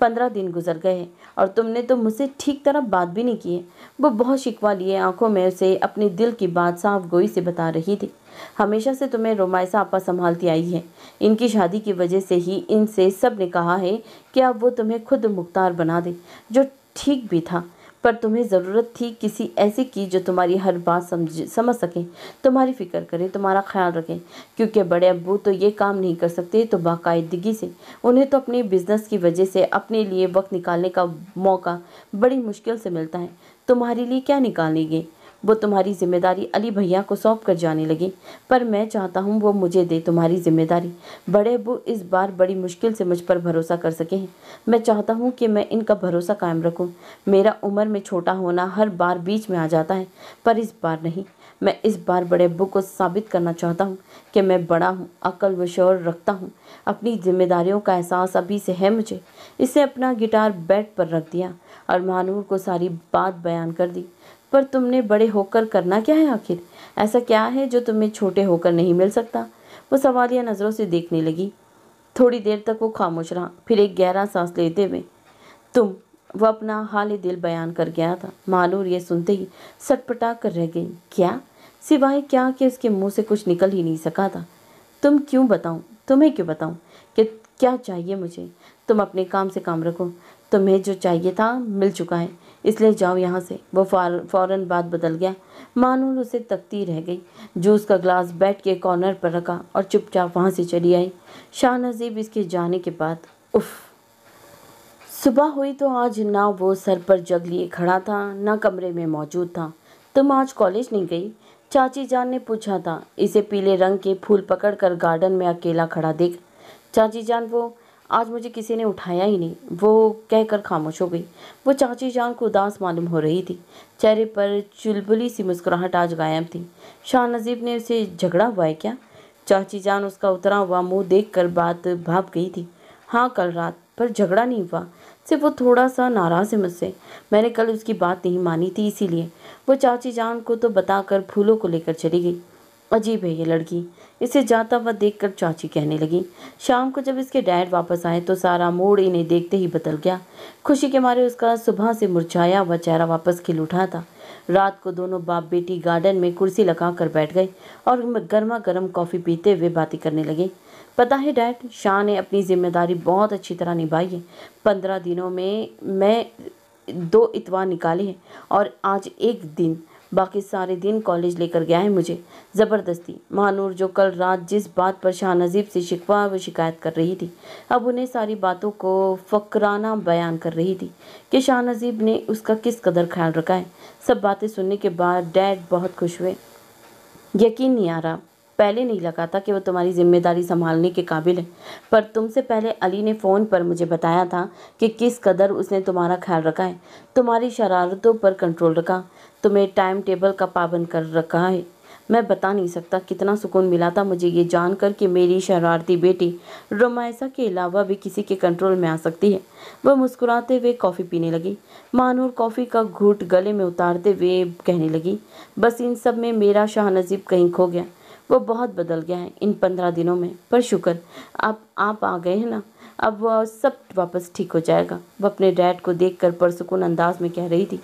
पंद्रह दिन गुजर गए और तुमने तो मुझसे ठीक तरह बात भी नहीं की है वो बहुत शिकवा लिए आंखों में उसे अपने दिल की बात साफ गोई से बता रही थी हमेशा से तुम्हें रोमायसा आपा संभालती आई है इनकी शादी की वजह से ही इनसे सब ने कहा है कि अब वो तुम्हें खुद मुख्तार बना दे जो ठीक भी था पर तुम्हें ज़रूरत थी किसी ऐसे की जो तुम्हारी हर बात समझ समझ सकें तुम्हारी फ़िक्र करें तुम्हारा ख्याल रखें क्योंकि बड़े अबू तो ये काम नहीं कर सकते तो बाकायदगी से उन्हें तो अपने बिज़नेस की वजह से अपने लिए वक्त निकालने का मौका बड़ी मुश्किल से मिलता है तुम्हारे लिए क्या निकालेंगे वो तुम्हारी ज़िम्मेदारी अली भैया को सौंप कर जाने लगी पर मैं चाहता हूँ वो मुझे दे तुम्हारी ज़िम्मेदारी बड़े अबू इस बार बड़ी मुश्किल से मुझ पर भरोसा कर सके हैं मैं चाहता हूँ कि मैं इनका भरोसा कायम रखूँ मेरा उम्र में छोटा होना हर बार बीच में आ जाता है पर इस बार नहीं मैं इस बार बड़े अबू को साबित करना चाहता हूँ कि मैं बड़ा हूँ अकल व शौर रखता हूँ अपनी जिम्मेदारियों का एहसास अभी से है मुझे इसे अपना गिटार बेड पर रख दिया और महानूर को सारी बात बयान कर दी पर तुमने बड़े होकर करना क्या है आखिर ऐसा क्या है जो तुम्हें छोटे होकर नहीं मिल सकता वो सवालिया नज़रों से देखने लगी थोड़ी देर तक वो खामोश रहा फिर एक गहरा सांस लेते हुए तुम वो अपना हाल दिल बयान कर गया था मालूर ये सुनते ही सटपटा कर रह गई क्या सिवाय क्या कि उसके मुंह से कुछ निकल ही नहीं सका था तुम क्यों बताऊं तुम्हें क्यों बताऊं कि क्या चाहिए मुझे तुम अपने काम से काम रखो तुम्हें जो चाहिए था मिल चुका है इसलिए जाओ यहाँ से वो फ़ौर बात बदल गया मानून उसे तकती रह गई जूस का ग्लास बैठ के कॉर्नर पर रखा और चुपचाप वहाँ से चली आई शाह नजीब इसके जाने के बाद उफ़ सुबह हुई तो आज ना वो सर पर जग लिए खड़ा था ना कमरे में मौजूद था तुम आज कॉलेज नहीं गई चाची जान ने पूछा था इसे पीले रंग के फूल पकड़ गार्डन में अकेला खड़ा देख चाची जान वो आज मुझे किसी ने उठाया ही नहीं वो कहकर खामोश हो गई वो चाची जान को उदास मालूम हो रही थी चेहरे पर चुलबुली सी मुस्कुराहट आज गायब थी शाह नजीब ने उसे झगड़ा हुआ है क्या चाची जान उसका उतरा हुआ मुंह देखकर बात भाप गई थी हाँ कल रात पर झगड़ा नहीं हुआ सिर्फ वो थोड़ा सा नाराज़ है मुझसे मैंने कल उसकी बात नहीं मानी थी इसीलिए वो चाची जान को तो बताकर फूलों को लेकर चली गई अजीब है ये लड़की इसे जाता हुआ देखकर चाची कहने लगी शाम को जब इसके डैड वापस आए तो सारा मूड इन्हें देखते ही बदल गया खुशी के मारे उसका सुबह से मुरझाया हुआ चेहरा वापस खिल उठा था रात को दोनों बाप बेटी गार्डन में कुर्सी लगा कर बैठ गए और गर्मा गर्म कॉफ़ी पीते हुए बातें करने लगे पता है डैड शाह ने अपनी जिम्मेदारी बहुत अच्छी तरह निभाई है पंद्रह दिनों में मैं दो इतवार निकाले हैं और आज एक दिन बाकी सारे दिन कॉलेज लेकर गया है मुझे ज़बरदस्ती महानूर जो कल रात जिस बात पर शाह नजीब से शिकवा व शिकायत कर रही थी अब उन्हें सारी बातों को फकराना बयान कर रही थी कि शाह नजीब ने उसका किस कदर ख्याल रखा है सब बातें सुनने के बाद डैड बहुत खुश हुए यकीन नहीं आ रहा पहले नहीं लगा था कि वो तुम्हारी जिम्मेदारी संभालने के काबिल है पर तुमसे पहले अली ने फ़ोन पर मुझे बताया था कि किस कदर उसने तुम्हारा ख्याल रखा है तुम्हारी शरारतों पर कंट्रोल रखा तुम्हें टाइम टेबल का पाबंद कर रखा है मैं बता नहीं सकता कितना सुकून मिला था मुझे ये जानकर कि मेरी शरारती बेटी रोमायसा के अलावा भी किसी के कंट्रोल में आ सकती है वह मुस्कुराते हुए कॉफ़ी पीने लगी मानूर कॉफ़ी का घूट गले में उतारते हुए कहने लगी बस इन सब में मेरा शाह नजीब कहीं खो गया वो बहुत बदल गया है इन पंद्रह दिनों में पर शुक्र आप आप आ गए हैं ना अब वह सब वापस ठीक हो जाएगा वह अपने डैड को देखकर परसुकून अंदाज में कह रही थी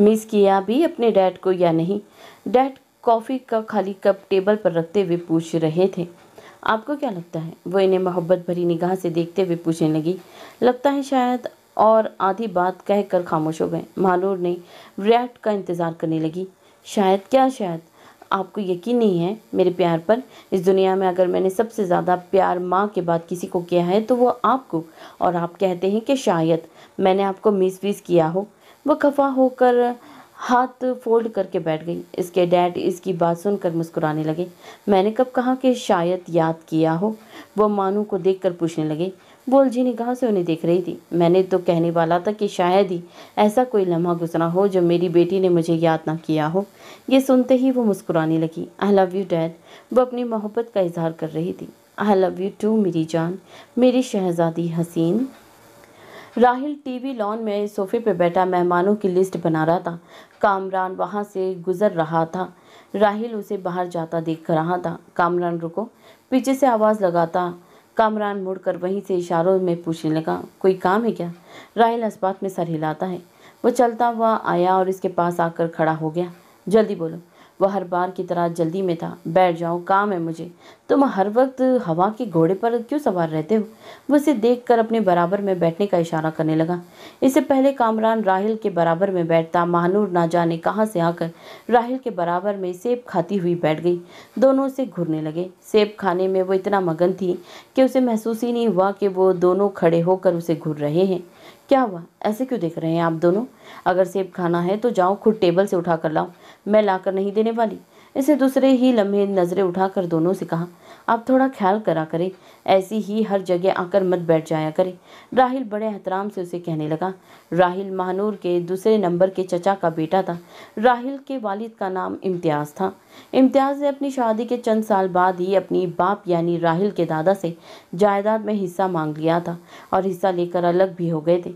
मिस किया भी अपने डैड को या नहीं डैड कॉफ़ी का खाली कप टेबल पर रखते हुए पूछ रहे थे आपको क्या लगता है वो इन्हें मोहब्बत भरी निगाह से देखते हुए पूछने लगी लगता है शायद और आधी बात कहकर खामोश हो गए मालूर ने विराट का इंतज़ार करने लगी शायद क्या शायद आपको यकीन नहीं है मेरे प्यार पर इस दुनिया में अगर मैंने सबसे ज़्यादा प्यार माँ के बाद किसी को किया है तो वो आपको और आप कहते हैं कि शायद मैंने आपको मिस विस किया हो वह खफा होकर हाथ फोल्ड करके बैठ गई इसके डैड इसकी बात सुनकर मुस्कुराने लगे मैंने कब कहा कि शायद याद किया हो वह मानू को देखकर पूछने लगे बोल जी निगाह से उन्हें देख रही थी मैंने तो कहने वाला था कि शायद ही ऐसा कोई लम्हा गुजरा हो जो मेरी बेटी ने मुझे याद ना किया हो ये सुनते ही वो मुस्कुराने लगी आई लव यू डैड वो अपनी मोहब्बत का इजहार कर रही थी आई लव यू टू मेरी जान मेरी शहजादी हसीन राहिल टीवी लॉन में सोफे पर बैठा मेहमानों की लिस्ट बना रहा था कामरान वहाँ से गुजर रहा था राहिल उसे बाहर जाता देख रहा था कामरान रुको पीछे से आवाज़ लगाता कामरान मुड़कर वहीं से इशारों में पूछने लगा कोई काम है क्या राहिल अस्पात में सर हिलाता है वो चलता हुआ आया और इसके पास आकर खड़ा हो गया जल्दी बोलो वह हर बार की तरह जल्दी में था बैठ जाओ काम है मुझे तुम हर वक्त हवा के घोड़े पर क्यों सवार रहते हो वह उसे देख अपने बराबर में बैठने का इशारा करने लगा इससे पहले कामरान राहिल के बराबर में बैठता महानूर ना जाने कहाँ से आकर राहिल के बराबर में सेब खाती हुई बैठ गई दोनों से घूरने लगे सेब खाने में वो इतना मगन थी कि उसे महसूस ही नहीं हुआ कि वो दोनों खड़े होकर उसे घूर रहे हैं क्या हुआ ऐसे क्यों देख रहे हैं आप दोनों अगर सेब खाना है तो जाओ खुद टेबल से उठा कर लाओ मैं ला नहीं देने वाली इसे दूसरे ही लम्हे नज़रें उठाकर दोनों से कहा आप थोड़ा ख्याल करा करें ऐसी ही हर जगह आकर मत बैठ जाया करें राहिल बड़े एहतराम से उसे कहने लगा राहिल महानूर के दूसरे नंबर के चचा का बेटा था राहिल के वालिद का नाम इम्तियाज़ था इम्तियाज़ ने अपनी शादी के चंद साल बाद ही अपनी बाप यानी राहिल के दादा से जायदाद में हिस्सा मांग लिया था और हिस्सा लेकर अलग भी हो गए थे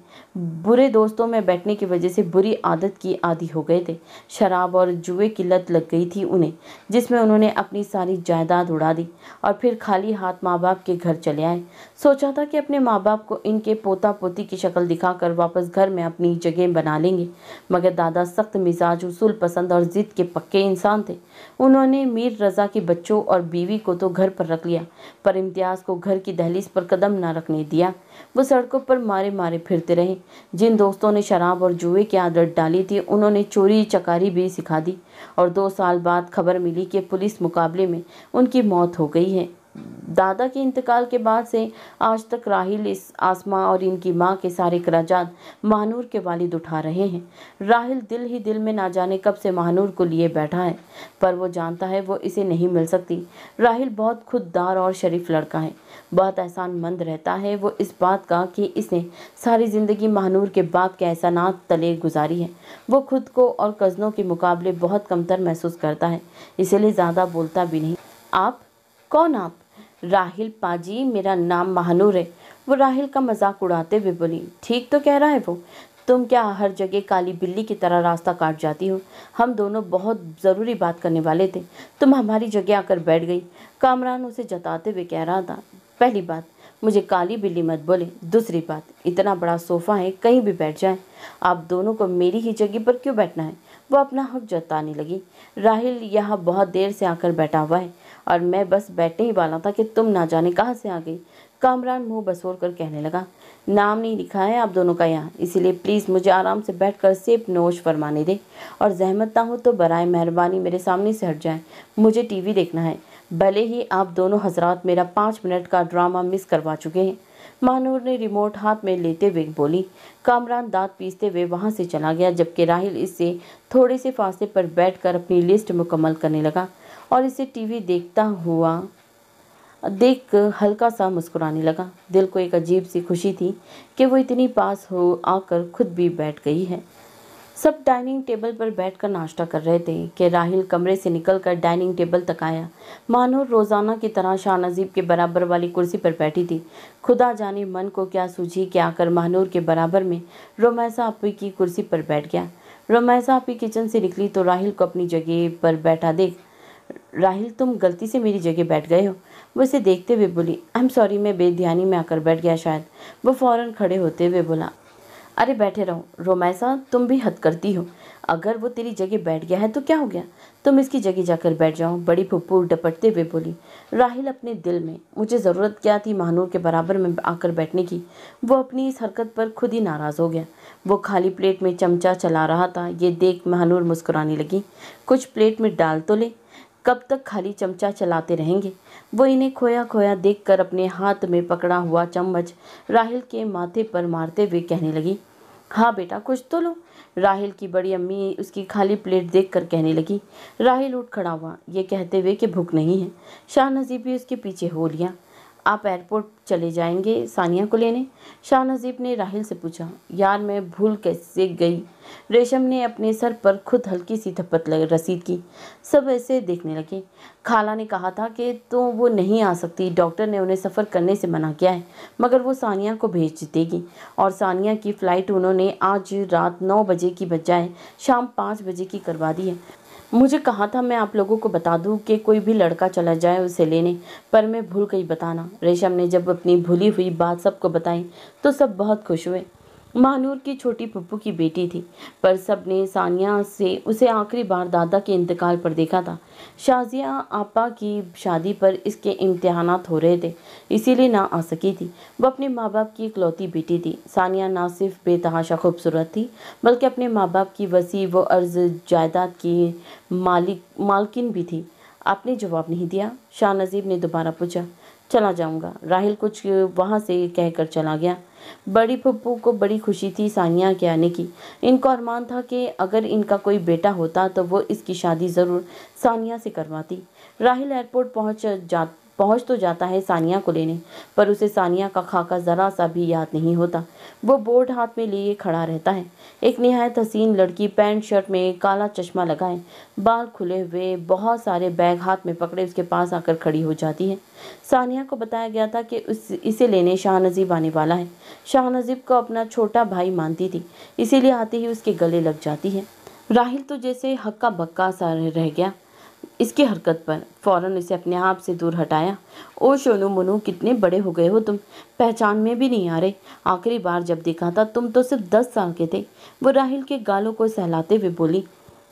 बुरे दोस्तों में बैठने की वजह से बुरी आदत की आदि हो गए थे शराब और जुए की लत लग गई थी उन्हें जिसमें उन्होंने अपनी सारी जायदाद उड़ा दी और फिर खाली हाथ माँ बाप के घर चले आए सोचा था कि अपने माँ बाप को इनके पोता पोती की शक्ल दिखाकर वापस घर घर में अपनी जगह बना लेंगे मगर दादा सख्त मिजाज उसूल पसंद और ज़िद के पक्के इंसान थे उन्होंने मीर रज़ा के बच्चों और बीवी को तो घर पर रख लिया पर इम्तियाज़ को घर की दहलीज पर कदम ना रखने दिया वो सड़कों पर मारे मारे फिरते रहे जिन दोस्तों ने शराब और जुए की आदत डाली थी उन्होंने चोरी चकारी भी सिखा दी और दो साल बाद खबर मिली कि पुलिस मुकाबले में उनकी मौत हो गई है दादा के इंतकाल के बाद से आज तक राहिल इस आसमा और इनकी माँ के सारे कराजात महानूर के वालिद उठा रहे हैं राहिल दिल ही दिल में ना जाने कब से महानूर को लिए बैठा है पर वो जानता है वो इसे नहीं मिल सकती राहिल बहुत खुददार और शरीफ लड़का है बहुत एहसान मंद रहता है वो इस बात का कि इसने सारी ज़िंदगी महानूर के बाप के एहसानात तले गुजारी है वो खुद को और कज़नों के मुकाबले बहुत कमतर महसूस करता है इसीलिए ज़्यादा बोलता भी नहीं आप कौन आप राहिल पाजी मेरा नाम महानूर है वो राहिल का मजाक उड़ाते हुए बोली ठीक तो कह रहा है वो तुम क्या हर जगह काली बिल्ली की तरह रास्ता काट जाती हो हम दोनों बहुत ज़रूरी बात करने वाले थे तुम हमारी जगह आकर बैठ गई कामरान उसे जताते हुए कह रहा था पहली बात मुझे काली बिल्ली मत बोले दूसरी बात इतना बड़ा सोफ़ा है कहीं भी बैठ जाए आप दोनों को मेरी ही जगह पर क्यों बैठना है वो अपना हक जताने लगी राहिल यहाँ बहुत देर से आकर बैठा हुआ है और मैं बस बैठने ही वाला था कि तुम ना जाने कहाँ से आ गई कामरान मुंह बसोर कर कहने लगा नाम नहीं लिखा है आप दोनों का यहाँ इसीलिए प्लीज़ मुझे आराम से बैठ कर सिर्फ नोश फरमाने दे और जहमत ना हो तो बरए मेहरबानी मेरे सामने से हट जाए मुझे टीवी देखना है भले ही आप दोनों हजरात मेरा पाँच मिनट का ड्रामा मिस करवा चुके हैं महानूर ने रिमोट हाथ में लेते हुए बोली कामरान दांत पीसते हुए वहाँ से चला गया जबकि राहिल इससे थोड़े से फासले पर बैठकर अपनी लिस्ट मुकम्मल करने लगा और इसे टीवी देखता हुआ देख कर हल्का सा मुस्कुराने लगा दिल को एक अजीब सी खुशी थी कि वो इतनी पास हो आकर खुद भी बैठ गई है सब डाइनिंग टेबल पर बैठकर नाश्ता कर रहे थे कि राहिल कमरे से निकलकर डाइनिंग टेबल तक आया मानो रोज़ाना की तरह शाह नजीब के बराबर वाली कुर्सी पर बैठी थी खुदा जाने मन को क्या सूझी कि आकर महानूर के बराबर में रोमैसा आपी की कुर्सी पर बैठ गया रोमैसा आपी किचन से निकली तो राहिल को अपनी जगह पर बैठा देख राहिल तुम गलती से मेरी जगह बैठ गए हो वो इसे देखते हुए बोली आई एम सॉरी मैं बेध्यानी में आकर बैठ गया शायद वो फ़ौर खड़े होते हुए बोला अरे बैठे रहो रोमैसा तुम भी हद करती हो अगर वो तेरी जगह बैठ गया है तो क्या हो गया तुम इसकी जगह जाकर बैठ जाओ बड़ी फुप्पू डपटते हुए बोली राहिल अपने दिल में मुझे ज़रूरत क्या थी महानूर के बराबर में आकर बैठने की वो अपनी इस हरकत पर खुद ही नाराज़ हो गया वो खाली प्लेट में चमचा चला रहा था ये देख महानूर मुस्कुराने लगी कुछ प्लेट में डाल तो ले कब तक खाली चमचा चलाते रहेंगे वो इन्हें खोया खोया देखकर अपने हाथ में पकड़ा हुआ चम्मच राहिल के माथे पर मारते हुए कहने लगी हाँ बेटा कुछ तो लो राहिल की बड़ी अम्मी उसकी खाली प्लेट देखकर कहने लगी राहिल उठ खड़ा हुआ ये कहते हुए कि भूख नहीं है शाह नजीब भी उसके पीछे हो लिया आप एयरपोर्ट चले जाएंगे सानिया को लेने शाह नजीब ने राहिल से पूछा यार मैं भूल कैसे गई रेशम ने अपने सर पर खुद हल्की सी थपत रसीद की सब ऐसे देखने लगे खाला ने कहा था कि तो वो नहीं आ सकती डॉक्टर ने उन्हें सफ़र करने से मना किया है मगर वो सानिया को भेज देगी और सानिया की फ़्लाइट उन्होंने आज रात नौ बजे की बजाय शाम पाँच बजे की करवा दी है मुझे कहा था मैं आप लोगों को बता दूं कि कोई भी लड़का चला जाए उसे लेने पर मैं भूल गई बताना रेशम ने जब अपनी भूली हुई बात सबको बताई तो सब बहुत खुश हुए महानूर की छोटी पप्पू की बेटी थी पर सब ने सानिया से उसे आखिरी बार दादा के इंतकाल पर देखा था शाजिया आपा की शादी पर इसके इम्तहान हो रहे थे इसीलिए ना आ सकी थी वह अपने माँ बाप की इकलौती बेटी थी सानिया ना सिर्फ बेतहाशा खूबसूरत थी बल्कि अपने माँ बाप की वसी व अर्ज जायदाद की मालिक मालकिन भी थी आपने जवाब नहीं दिया शाह नजीब ने दोबारा पूछा चला जाऊंगा राहिल कुछ वहाँ से कहकर चला गया बड़ी पप्पू को बड़ी खुशी थी सानिया के आने की इनको अरमान था कि अगर इनका कोई बेटा होता तो वो इसकी शादी ज़रूर सानिया से करवाती राहिल एयरपोर्ट पहुँच जा पहुंच तो जाता है सानिया को लेने पर उसे सानिया का खाका ज़रा सा भी याद नहीं होता वो बोर्ड हाथ में लिए खड़ा रहता है एक नहायत हसीन लड़की पैंट शर्ट में काला चश्मा लगाए बाल खुले हुए बहुत सारे बैग हाथ में पकड़े उसके पास आकर खड़ी हो जाती है सानिया को बताया गया था कि उस इसे लेने शाह नजीब आने वाला है शाह नजीब को अपना छोटा भाई मानती थी इसीलिए आते ही उसके गले लग जाती है राहिल तो जैसे हक्का बक्का सा रह गया इसकी हरकत पर फौरन इसे अपने आप से दूर हटाया ओ सोनू मोनू कितने बड़े हो गए हो तुम पहचान में भी नहीं आ रहे आखिरी बार जब देखा था तुम तो सिर्फ दस साल के थे वो राहिल के गालों को सहलाते हुए बोली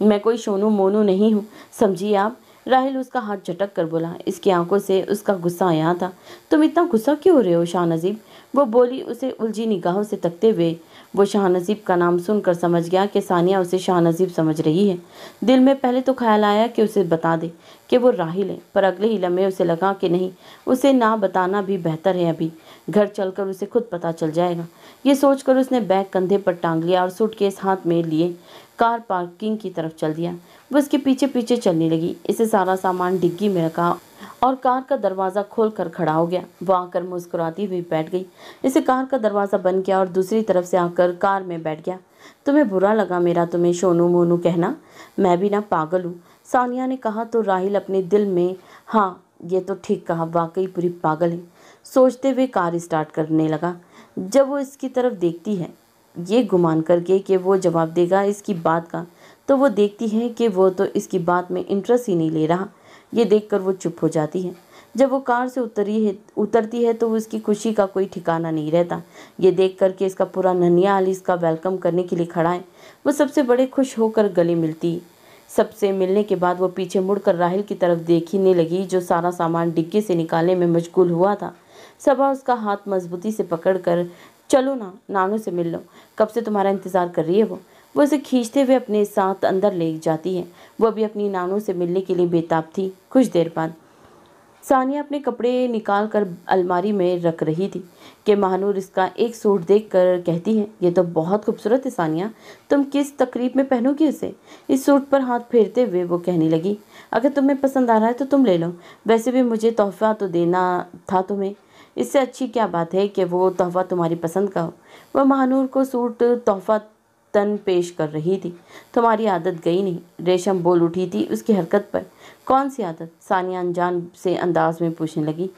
मैं कोई सोनू मोनू नहीं हूँ समझिए आप राहिल उसका हाथ झटक कर बोला इसकी आंखों से उसका गुस्सा आया था तुम इतना गुस्सा क्यों हो रहे हो शाह नजीब वो बोली उसे उलझी निगाहों से तकते हुए वो शाहनजीब का नाम सुनकर समझ गया कि सानिया उसे शाहनजीब समझ रही है दिल में पहले तो ख्याल आया कि उसे बता दे कि वो राहिल है पर अगले ही लम्हे उसे लगा कि नहीं उसे ना बताना भी बेहतर है अभी घर चलकर उसे खुद पता चल जाएगा ये सोचकर उसने बैग कंधे पर टांग लिया और सूटकेस हाथ में लिए कार पार्किंग की तरफ चल दिया वो इसके पीछे पीछे चलने लगी इसे सारा सामान डिग्गी में रखा और कार का दरवाज़ा खोल कर खड़ा हो गया वो आकर मुस्कुराती हुई बैठ गई इसे कार का दरवाज़ा बंद किया और दूसरी तरफ से आकर कार में बैठ गया तुम्हें बुरा लगा मेरा तुम्हें सोनू मोनू कहना मैं भी ना पागल हूँ सानिया ने कहा तो राहिल अपने दिल में हाँ ये तो ठीक कहा वाकई पूरी पागल है सोचते हुए कार स्टार्ट करने लगा जब वो इसकी तरफ देखती है ये गुमान करके कि वो जवाब देगा इसकी बात का तो वो देखती है कि वो तो इसकी बात में इंटरेस्ट ही नहीं ले रहा ये देख वो चुप हो जाती है जब वो कार से उतरी है उतरती है तो उसकी खुशी का कोई ठिकाना नहीं रहता ये देख कर इसका पूरा ननियाल इसका वेलकम करने के लिए खड़ा है वो सबसे बड़े खुश होकर गले मिलती सबसे मिलने के बाद वो पीछे मुड़कर राहिल की तरफ देखने लगी जो सारा सामान डिग्गे से निकालने में मशगूल हुआ था सभा उसका हाथ मजबूती से पकड़ कर चलो ना नानू से मिल लो कब से तुम्हारा इंतज़ार कर रही है वो वो उसे खींचते हुए अपने साथ अंदर ले जाती है वह अभी अपनी नानों से मिलने के लिए बेताब थी कुछ देर बाद सानिया अपने कपड़े निकाल कर अलमारी में रख रही थी कि महानूर इसका एक सूट देख कर कहती है ये तो बहुत खूबसूरत है सानिया तुम किस तकरीब में पहनोगी उसे इस सूट पर हाथ फेरते हुए वो कहने लगी अगर तुम्हें पसंद आ रहा है तो तुम ले लो वैसे भी मुझे तोहफा तो देना था तुम्हें इससे अच्छी क्या बात है कि वो तोहफा तुम्हारी पसंद का हो वह महानूर को सूट तोहफा तन पेश कर रही थी तुम्हारी आदत गई नहीं रेशम बोल उठी थी उसकी हरकत पर कौन सी आदत सानिया अनजान से अंदाज में पूछने लगी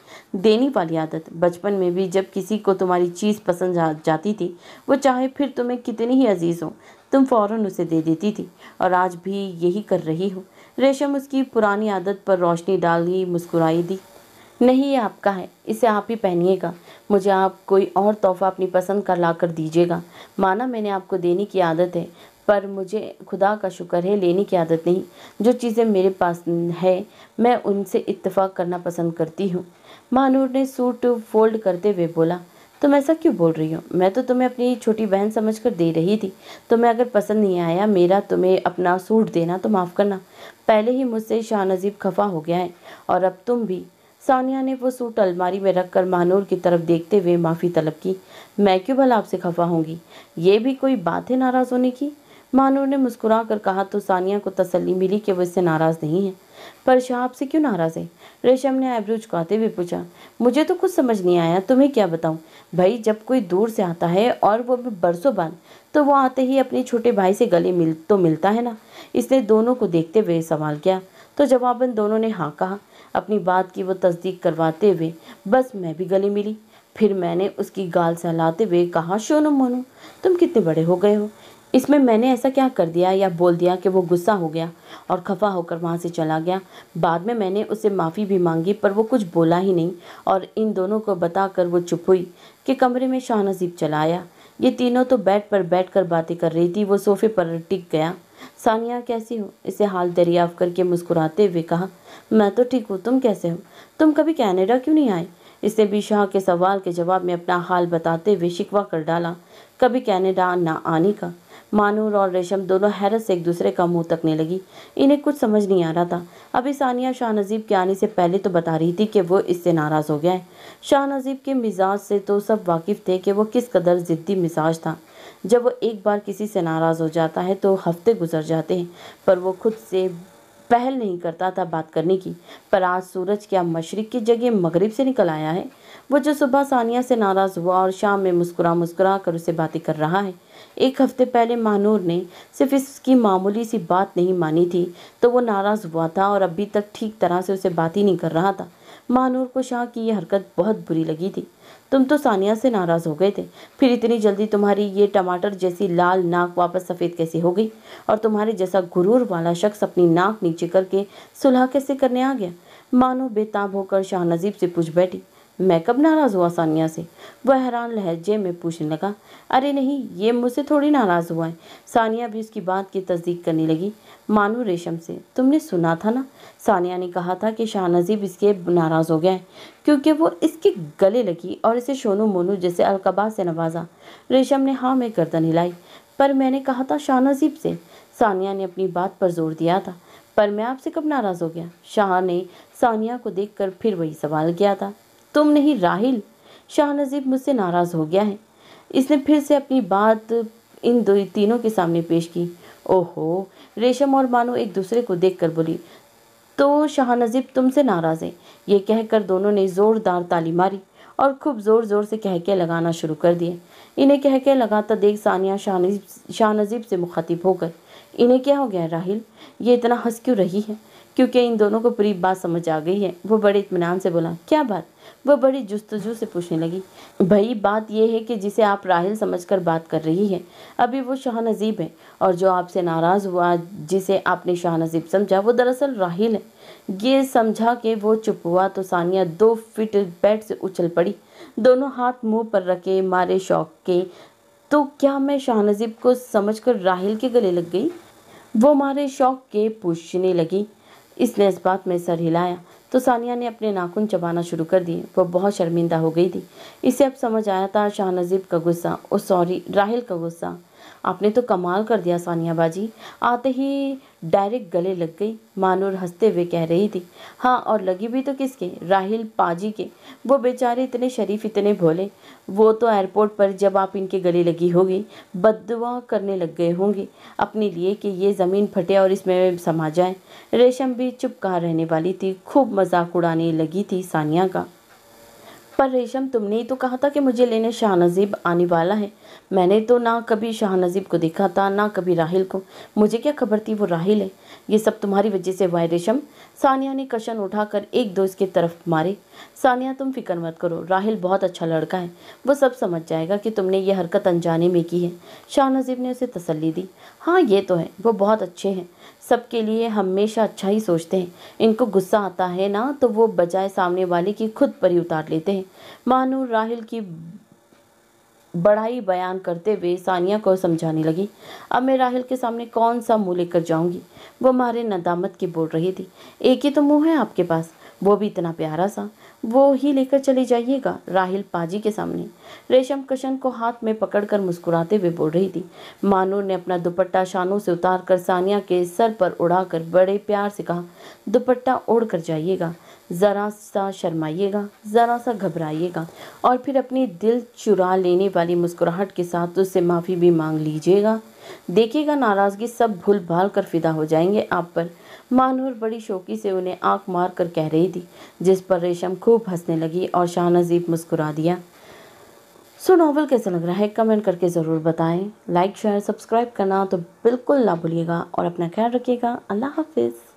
देनी वाली आदत बचपन में भी जब किसी को तुम्हारी चीज़ पसंद जा, जाती थी वो चाहे फिर तुम्हें कितनी ही अजीज़ हो तुम फौरन उसे दे देती थी और आज भी यही कर रही हो रेशम उसकी पुरानी आदत पर रोशनी डाल मुस्कुराई दी नहीं ये आपका है इसे आप ही पहनिएगा मुझे आप कोई और तोहफ़ा अपनी पसंद का ला कर दीजिएगा माना मैंने आपको देने की आदत है पर मुझे खुदा का शुक्र है लेने की आदत नहीं जो चीज़ें मेरे पास है मैं उनसे इतफाक करना पसंद करती हूँ मानूर ने सूट फोल्ड करते हुए बोला तुम ऐसा क्यों बोल रही हो मैं तो तुम्हें अपनी छोटी बहन समझ कर दे रही थी तुम्हें अगर पसंद नहीं आया मेरा तुम्हें अपना सूट देना तो माफ़ करना पहले ही मुझसे नजीब खफा हो गया है और अब तुम भी सानिया ने वो सूट अलमारी में रखकर महानूर की तरफ देखते हुए माफ़ी तलब की मैं क्यों भला आपसे खफा होंगी ये भी कोई बात है नाराज़ होने की महानूर ने मुस्कुरा कर कहा तो सानिया को तसली मिली कि वो इससे नाराज़ नहीं है पर शाह आपसे क्यों नाराज़ है रेशम ने आईब्रू चुकाते हुए पूछा मुझे तो कुछ समझ नहीं आया तुम्हें क्या बताऊं भाई जब कोई दूर से आता है और वो भी बरसों बाद तो वो आते ही अपने छोटे भाई से गले मिल तो मिलता है ना इसने दोनों को देखते हुए सवाल किया तो जवाबन दोनों ने हाँ कहा अपनी बात की वो तस्दीक करवाते हुए बस मैं भी गले मिली फिर मैंने उसकी गाल सहलाते हुए कहा सोनू मोनू तुम कितने बड़े हो गए हो इसमें मैंने ऐसा क्या कर दिया या बोल दिया कि वो गुस्सा हो गया और खफा होकर वहाँ से चला गया बाद में मैंने उससे माफ़ी भी मांगी पर वो कुछ बोला ही नहीं और इन दोनों को बताकर वो चुप हुई कि कमरे में नजीब चला आया ये तीनों तो बेड पर बैठ कर बातें कर रही थी वो सोफे पर टिक गया सानिया कैसी हो इसे हाल दरियाफ करके मुस्कुराते हुए कहा मैं तो ठीक हूँ तुम कैसे हो तुम कभी कैनेडा क्यों नहीं आए इसने भी शाह के सवाल के जवाब में अपना हाल बताते हुए शिकवा कर डाला कभी कैनेडा ना आने का मानूर और रेशम दोनों हैरत से एक दूसरे का मुंह तकने लगी इन्हें कुछ समझ नहीं आ रहा था अभी सानिया शाह नजीब के आने से पहले तो बता रही थी कि वो इससे नाराज़ हो गया है शाह नजीब के मिजाज से तो सब वाकिफ़ थे कि वो किस कदर ज़िद्दी मिजाज था जब वो एक बार किसी से नाराज़ हो जाता है तो हफ्ते गुजर जाते हैं पर वो खुद से पहल नहीं करता था बात करने की पर आज सूरज क्या मशरक़ की जगह मगरिब से निकल आया है वो जो सुबह सानिया से नाराज़ हुआ और शाम में मुस्कुरा मुस्कुरा कर उसे बातें कर रहा है एक हफ्ते पहले महानूर ने सिर्फ इसकी मामूली सी बात नहीं मानी थी तो वो नाराज़ हुआ था और अभी तक ठीक तरह से उसे बात ही नहीं कर रहा था महानूर को शाह की ये हरकत बहुत बुरी लगी थी तुम तो सानिया से नाराज़ हो गए थे फिर इतनी जल्दी तुम्हारी ये टमाटर जैसी लाल नाक वापस सफ़ेद कैसे हो गई और तुम्हारे जैसा गुरूर वाला शख्स अपनी नाक नीचे करके सुलह कैसे करने आ गया मानो बेताब होकर शाह नजीब से पूछ बैठी मैं कब नाराज़ हुआ सानिया से वह हैरान लहजे में पूछने लगा अरे नहीं ये मुझसे थोड़ी नाराज़ हुआ है सानिया भी उसकी बात की तस्दीक करने लगी मानू रेशम से तुमने सुना था ना सानिया ने कहा था कि शाह नजीब इसके नाराज़ हो गए क्योंकि वो इसके गले लगी और इसे सोनू मोनू जैसे अलकबा से नवाजा रेशम ने हाँ में गर्दन हिलाई पर मैंने कहा था शाह नजीब से सानिया ने अपनी बात पर जोर दिया था पर मैं आपसे कब नाराज़ हो गया शाह ने सानिया को देखकर फिर वही सवाल किया था तुम नहीं राहिल शाह नजीब मुझसे नाराज़ हो गया है इसने फिर से अपनी बात इन दो तीनों के सामने पेश की ओहो रेशम और मानो एक दूसरे को देख कर बोली तो शाह नजीब तुमसे नाराज़ हैं ये कहकर दोनों ने ज़ोरदार ताली मारी और खूब ज़ोर ज़ोर से कहके लगाना शुरू कर दिए इन्हें कहके लगाता देख सानिया शाहनजीब शाहनजीब से मुखातिब होकर इन्हें क्या हो गया राहिल ये इतना हंस क्यों रही है क्योंकि इन दोनों को पूरी बात समझ आ गई है वो बड़े इतमान से बोला क्या बात वह बड़ी जुस्तजू से पूछने लगी भाई बात यह है कि जिसे आप राहिल समझकर बात कर रही हैं अभी वो शाह नजीब है और जो आपसे नाराज़ हुआ जिसे आपने शाह नजीब समझा वो दरअसल राहिल है ये समझा कि वो चुप हुआ तो सानिया दो फिट बैठ से उछल पड़ी दोनों हाथ मुंह पर रखे मारे शौक के तो क्या मैं शाह नजीब को समझ राहिल के गले लग गई वो मारे शौक के पूछने लगी इसने इस बात में सर हिलाया तो सानिया ने अपने नाखून चबाना शुरू कर दिए वह बहुत शर्मिंदा हो गई थी इसे अब समझ आया था शाह नजीब का गुस्सा और सॉरी राहिल का गुस्सा आपने तो कमाल कर दिया सानिया बाजी आते ही डायरेक्ट गले लग गई मानूर हंसते हुए कह रही थी हाँ और लगी भी तो किसके राहिल पाजी के वो बेचारे इतने शरीफ इतने भोले वो तो एयरपोर्ट पर जब आप इनके गले लगी होगी बदवा करने लग गए होंगे अपने लिए कि ये ज़मीन फटे और इसमें समा जाए रेशम भी चुप कहाँ रहने वाली थी खूब मजाक उड़ाने लगी थी सानिया का पर रेशम तुमने ही तो कहा था कि मुझे लेने नजीब आने वाला है मैंने तो ना कभी शाह नजीब को देखा था ना कभी राहिल को मुझे क्या खबर थी वो राहिल है ये सब तुम्हारी वजह से हुआ रेशम सानिया ने कशन उठाकर एक दोस्त की तरफ मारे सानिया तुम फिक्र मत करो राहिल बहुत अच्छा लड़का है वो सब समझ जाएगा कि तुमने ये हरकत अनजाने में की है शाह नजीब ने उसे तसल्ली दी हाँ ये तो है वो बहुत अच्छे हैं सबके लिए हमेशा अच्छा ही सोचते हैं इनको गुस्सा आता है ना तो वो बजाय सामने वाले की खुद पर ही उतार लेते हैं मानो राहिल की बढ़ाई बयान करते हुए सानिया को समझाने लगी अब मैं राहिल के सामने कौन सा मुँह लेकर जाऊंगी वो मारे नदामत की बोल रही थी एक ही तो मुंह है आपके पास वो भी इतना प्यारा सा वो ही लेकर चले जाइएगा राहिल पाजी के सामने रेशम कशन को हाथ में पकड़कर मुस्कुराते हुए बोल रही थी मानूर ने अपना दुपट्टा शानों से उतार कर सानिया के सर पर उड़ा बड़े प्यार से कहा दुपट्टा ओढ़ जाइएगा ज़रा सा शर्माइएगा ज़रा सा घबराइएगा और फिर अपनी दिल चुरा लेने वाली मुस्कुराहट के साथ उससे माफ़ी भी मांग लीजिएगा देखिएगा नाराज़गी सब भूल भाल कर फिदा हो जाएंगे आप पर मानहर बड़ी शौकी से उन्हें आंख मार कर कह रही थी जिस पर रेशम खूब हंसने लगी और शाह नजीब मुस्कुरा दिया सो नावल कैसा लग रहा है कमेंट करके ज़रूर बताएं लाइक शेयर सब्सक्राइब करना तो बिल्कुल ना भूलिएगा और अपना ख्याल रखिएगा अल्लाह हाफिज़